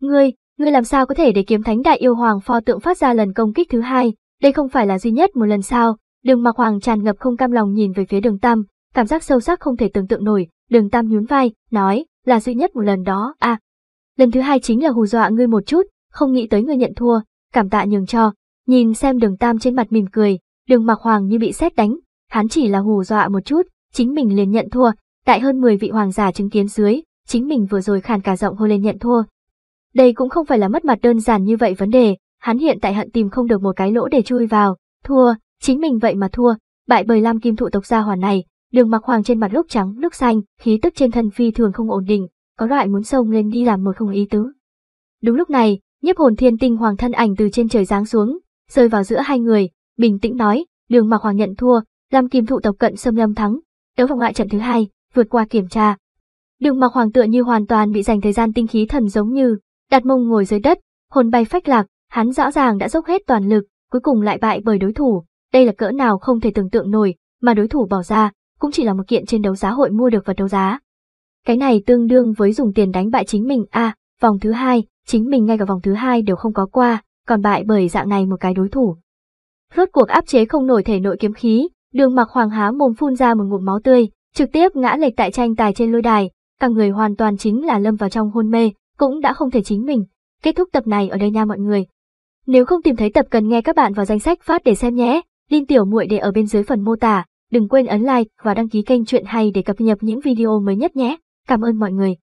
Ngươi, ngươi làm sao có thể để kiếm thánh đại yêu hoàng pho tượng phát ra lần công kích thứ hai, đây không phải là duy nhất một lần sao, đường mặc hoàng tràn ngập không cam lòng nhìn về phía đường tam, cảm giác sâu sắc không thể tưởng tượng nổi, đường tam nhún vai, nói, là duy nhất một lần đó, a Lần thứ hai chính là hù dọa ngươi một chút, không nghĩ tới ngươi nhận thua, cảm tạ nhường cho, Nhìn xem đường tam trên mặt mỉm cười, đường mặc hoàng như bị xét đánh, hắn chỉ là hù dọa một chút, chính mình liền nhận thua, tại hơn 10 vị hoàng giả chứng kiến dưới, chính mình vừa rồi khàn cả giọng hô lên nhận thua. Đây cũng không phải là mất mặt đơn giản như vậy vấn đề, hắn hiện tại hận tìm không được một cái lỗ để chui vào, thua, chính mình vậy mà thua, bại bởi lam kim thụ tộc gia hỏa này, đường mặc hoàng trên mặt lúc trắng lúc xanh, khí tức trên thân phi thường không ổn định, có loại muốn sông lên đi làm một không ý tứ. Đúng lúc này, nhiếp hồn thiên tinh hoàng thân ảnh từ trên trời giáng xuống, rơi vào giữa hai người, bình tĩnh nói, đường Mạc Hoàng nhận thua, làm kim thụ tộc cận xâm lâm thắng, đấu vòng lại trận thứ hai, vượt qua kiểm tra. Đường Mạc Hoàng tựa như hoàn toàn bị dành thời gian tinh khí thần giống như, đặt mông ngồi dưới đất, hồn bay phách lạc, hắn rõ ràng đã dốc hết toàn lực, cuối cùng lại bại bởi đối thủ, đây là cỡ nào không thể tưởng tượng nổi, mà đối thủ bỏ ra, cũng chỉ là một kiện trên đấu giá hội mua được vật đấu giá. Cái này tương đương với dùng tiền đánh bại chính mình a, vòng thứ hai, chính mình ngay cả vòng thứ hai đều không có qua, còn bại bởi dạng này một cái đối thủ. Rốt cuộc áp chế không nổi thể nội kiếm khí, đường mặc hoàng há mồm phun ra một ngụm máu tươi, trực tiếp ngã lệch tại tranh tài trên lôi đài, cả người hoàn toàn chính là lâm vào trong hôn mê, cũng đã không thể chính mình. Kết thúc tập này ở đây nha mọi người. Nếu không tìm thấy tập cần nghe các bạn vào danh sách phát để xem nhé, link tiểu muội để ở bên dưới phần mô tả, đừng quên ấn like và đăng ký kênh chuyện hay để cập nhật những video mới nhất nhé. Cảm ơn mọi người.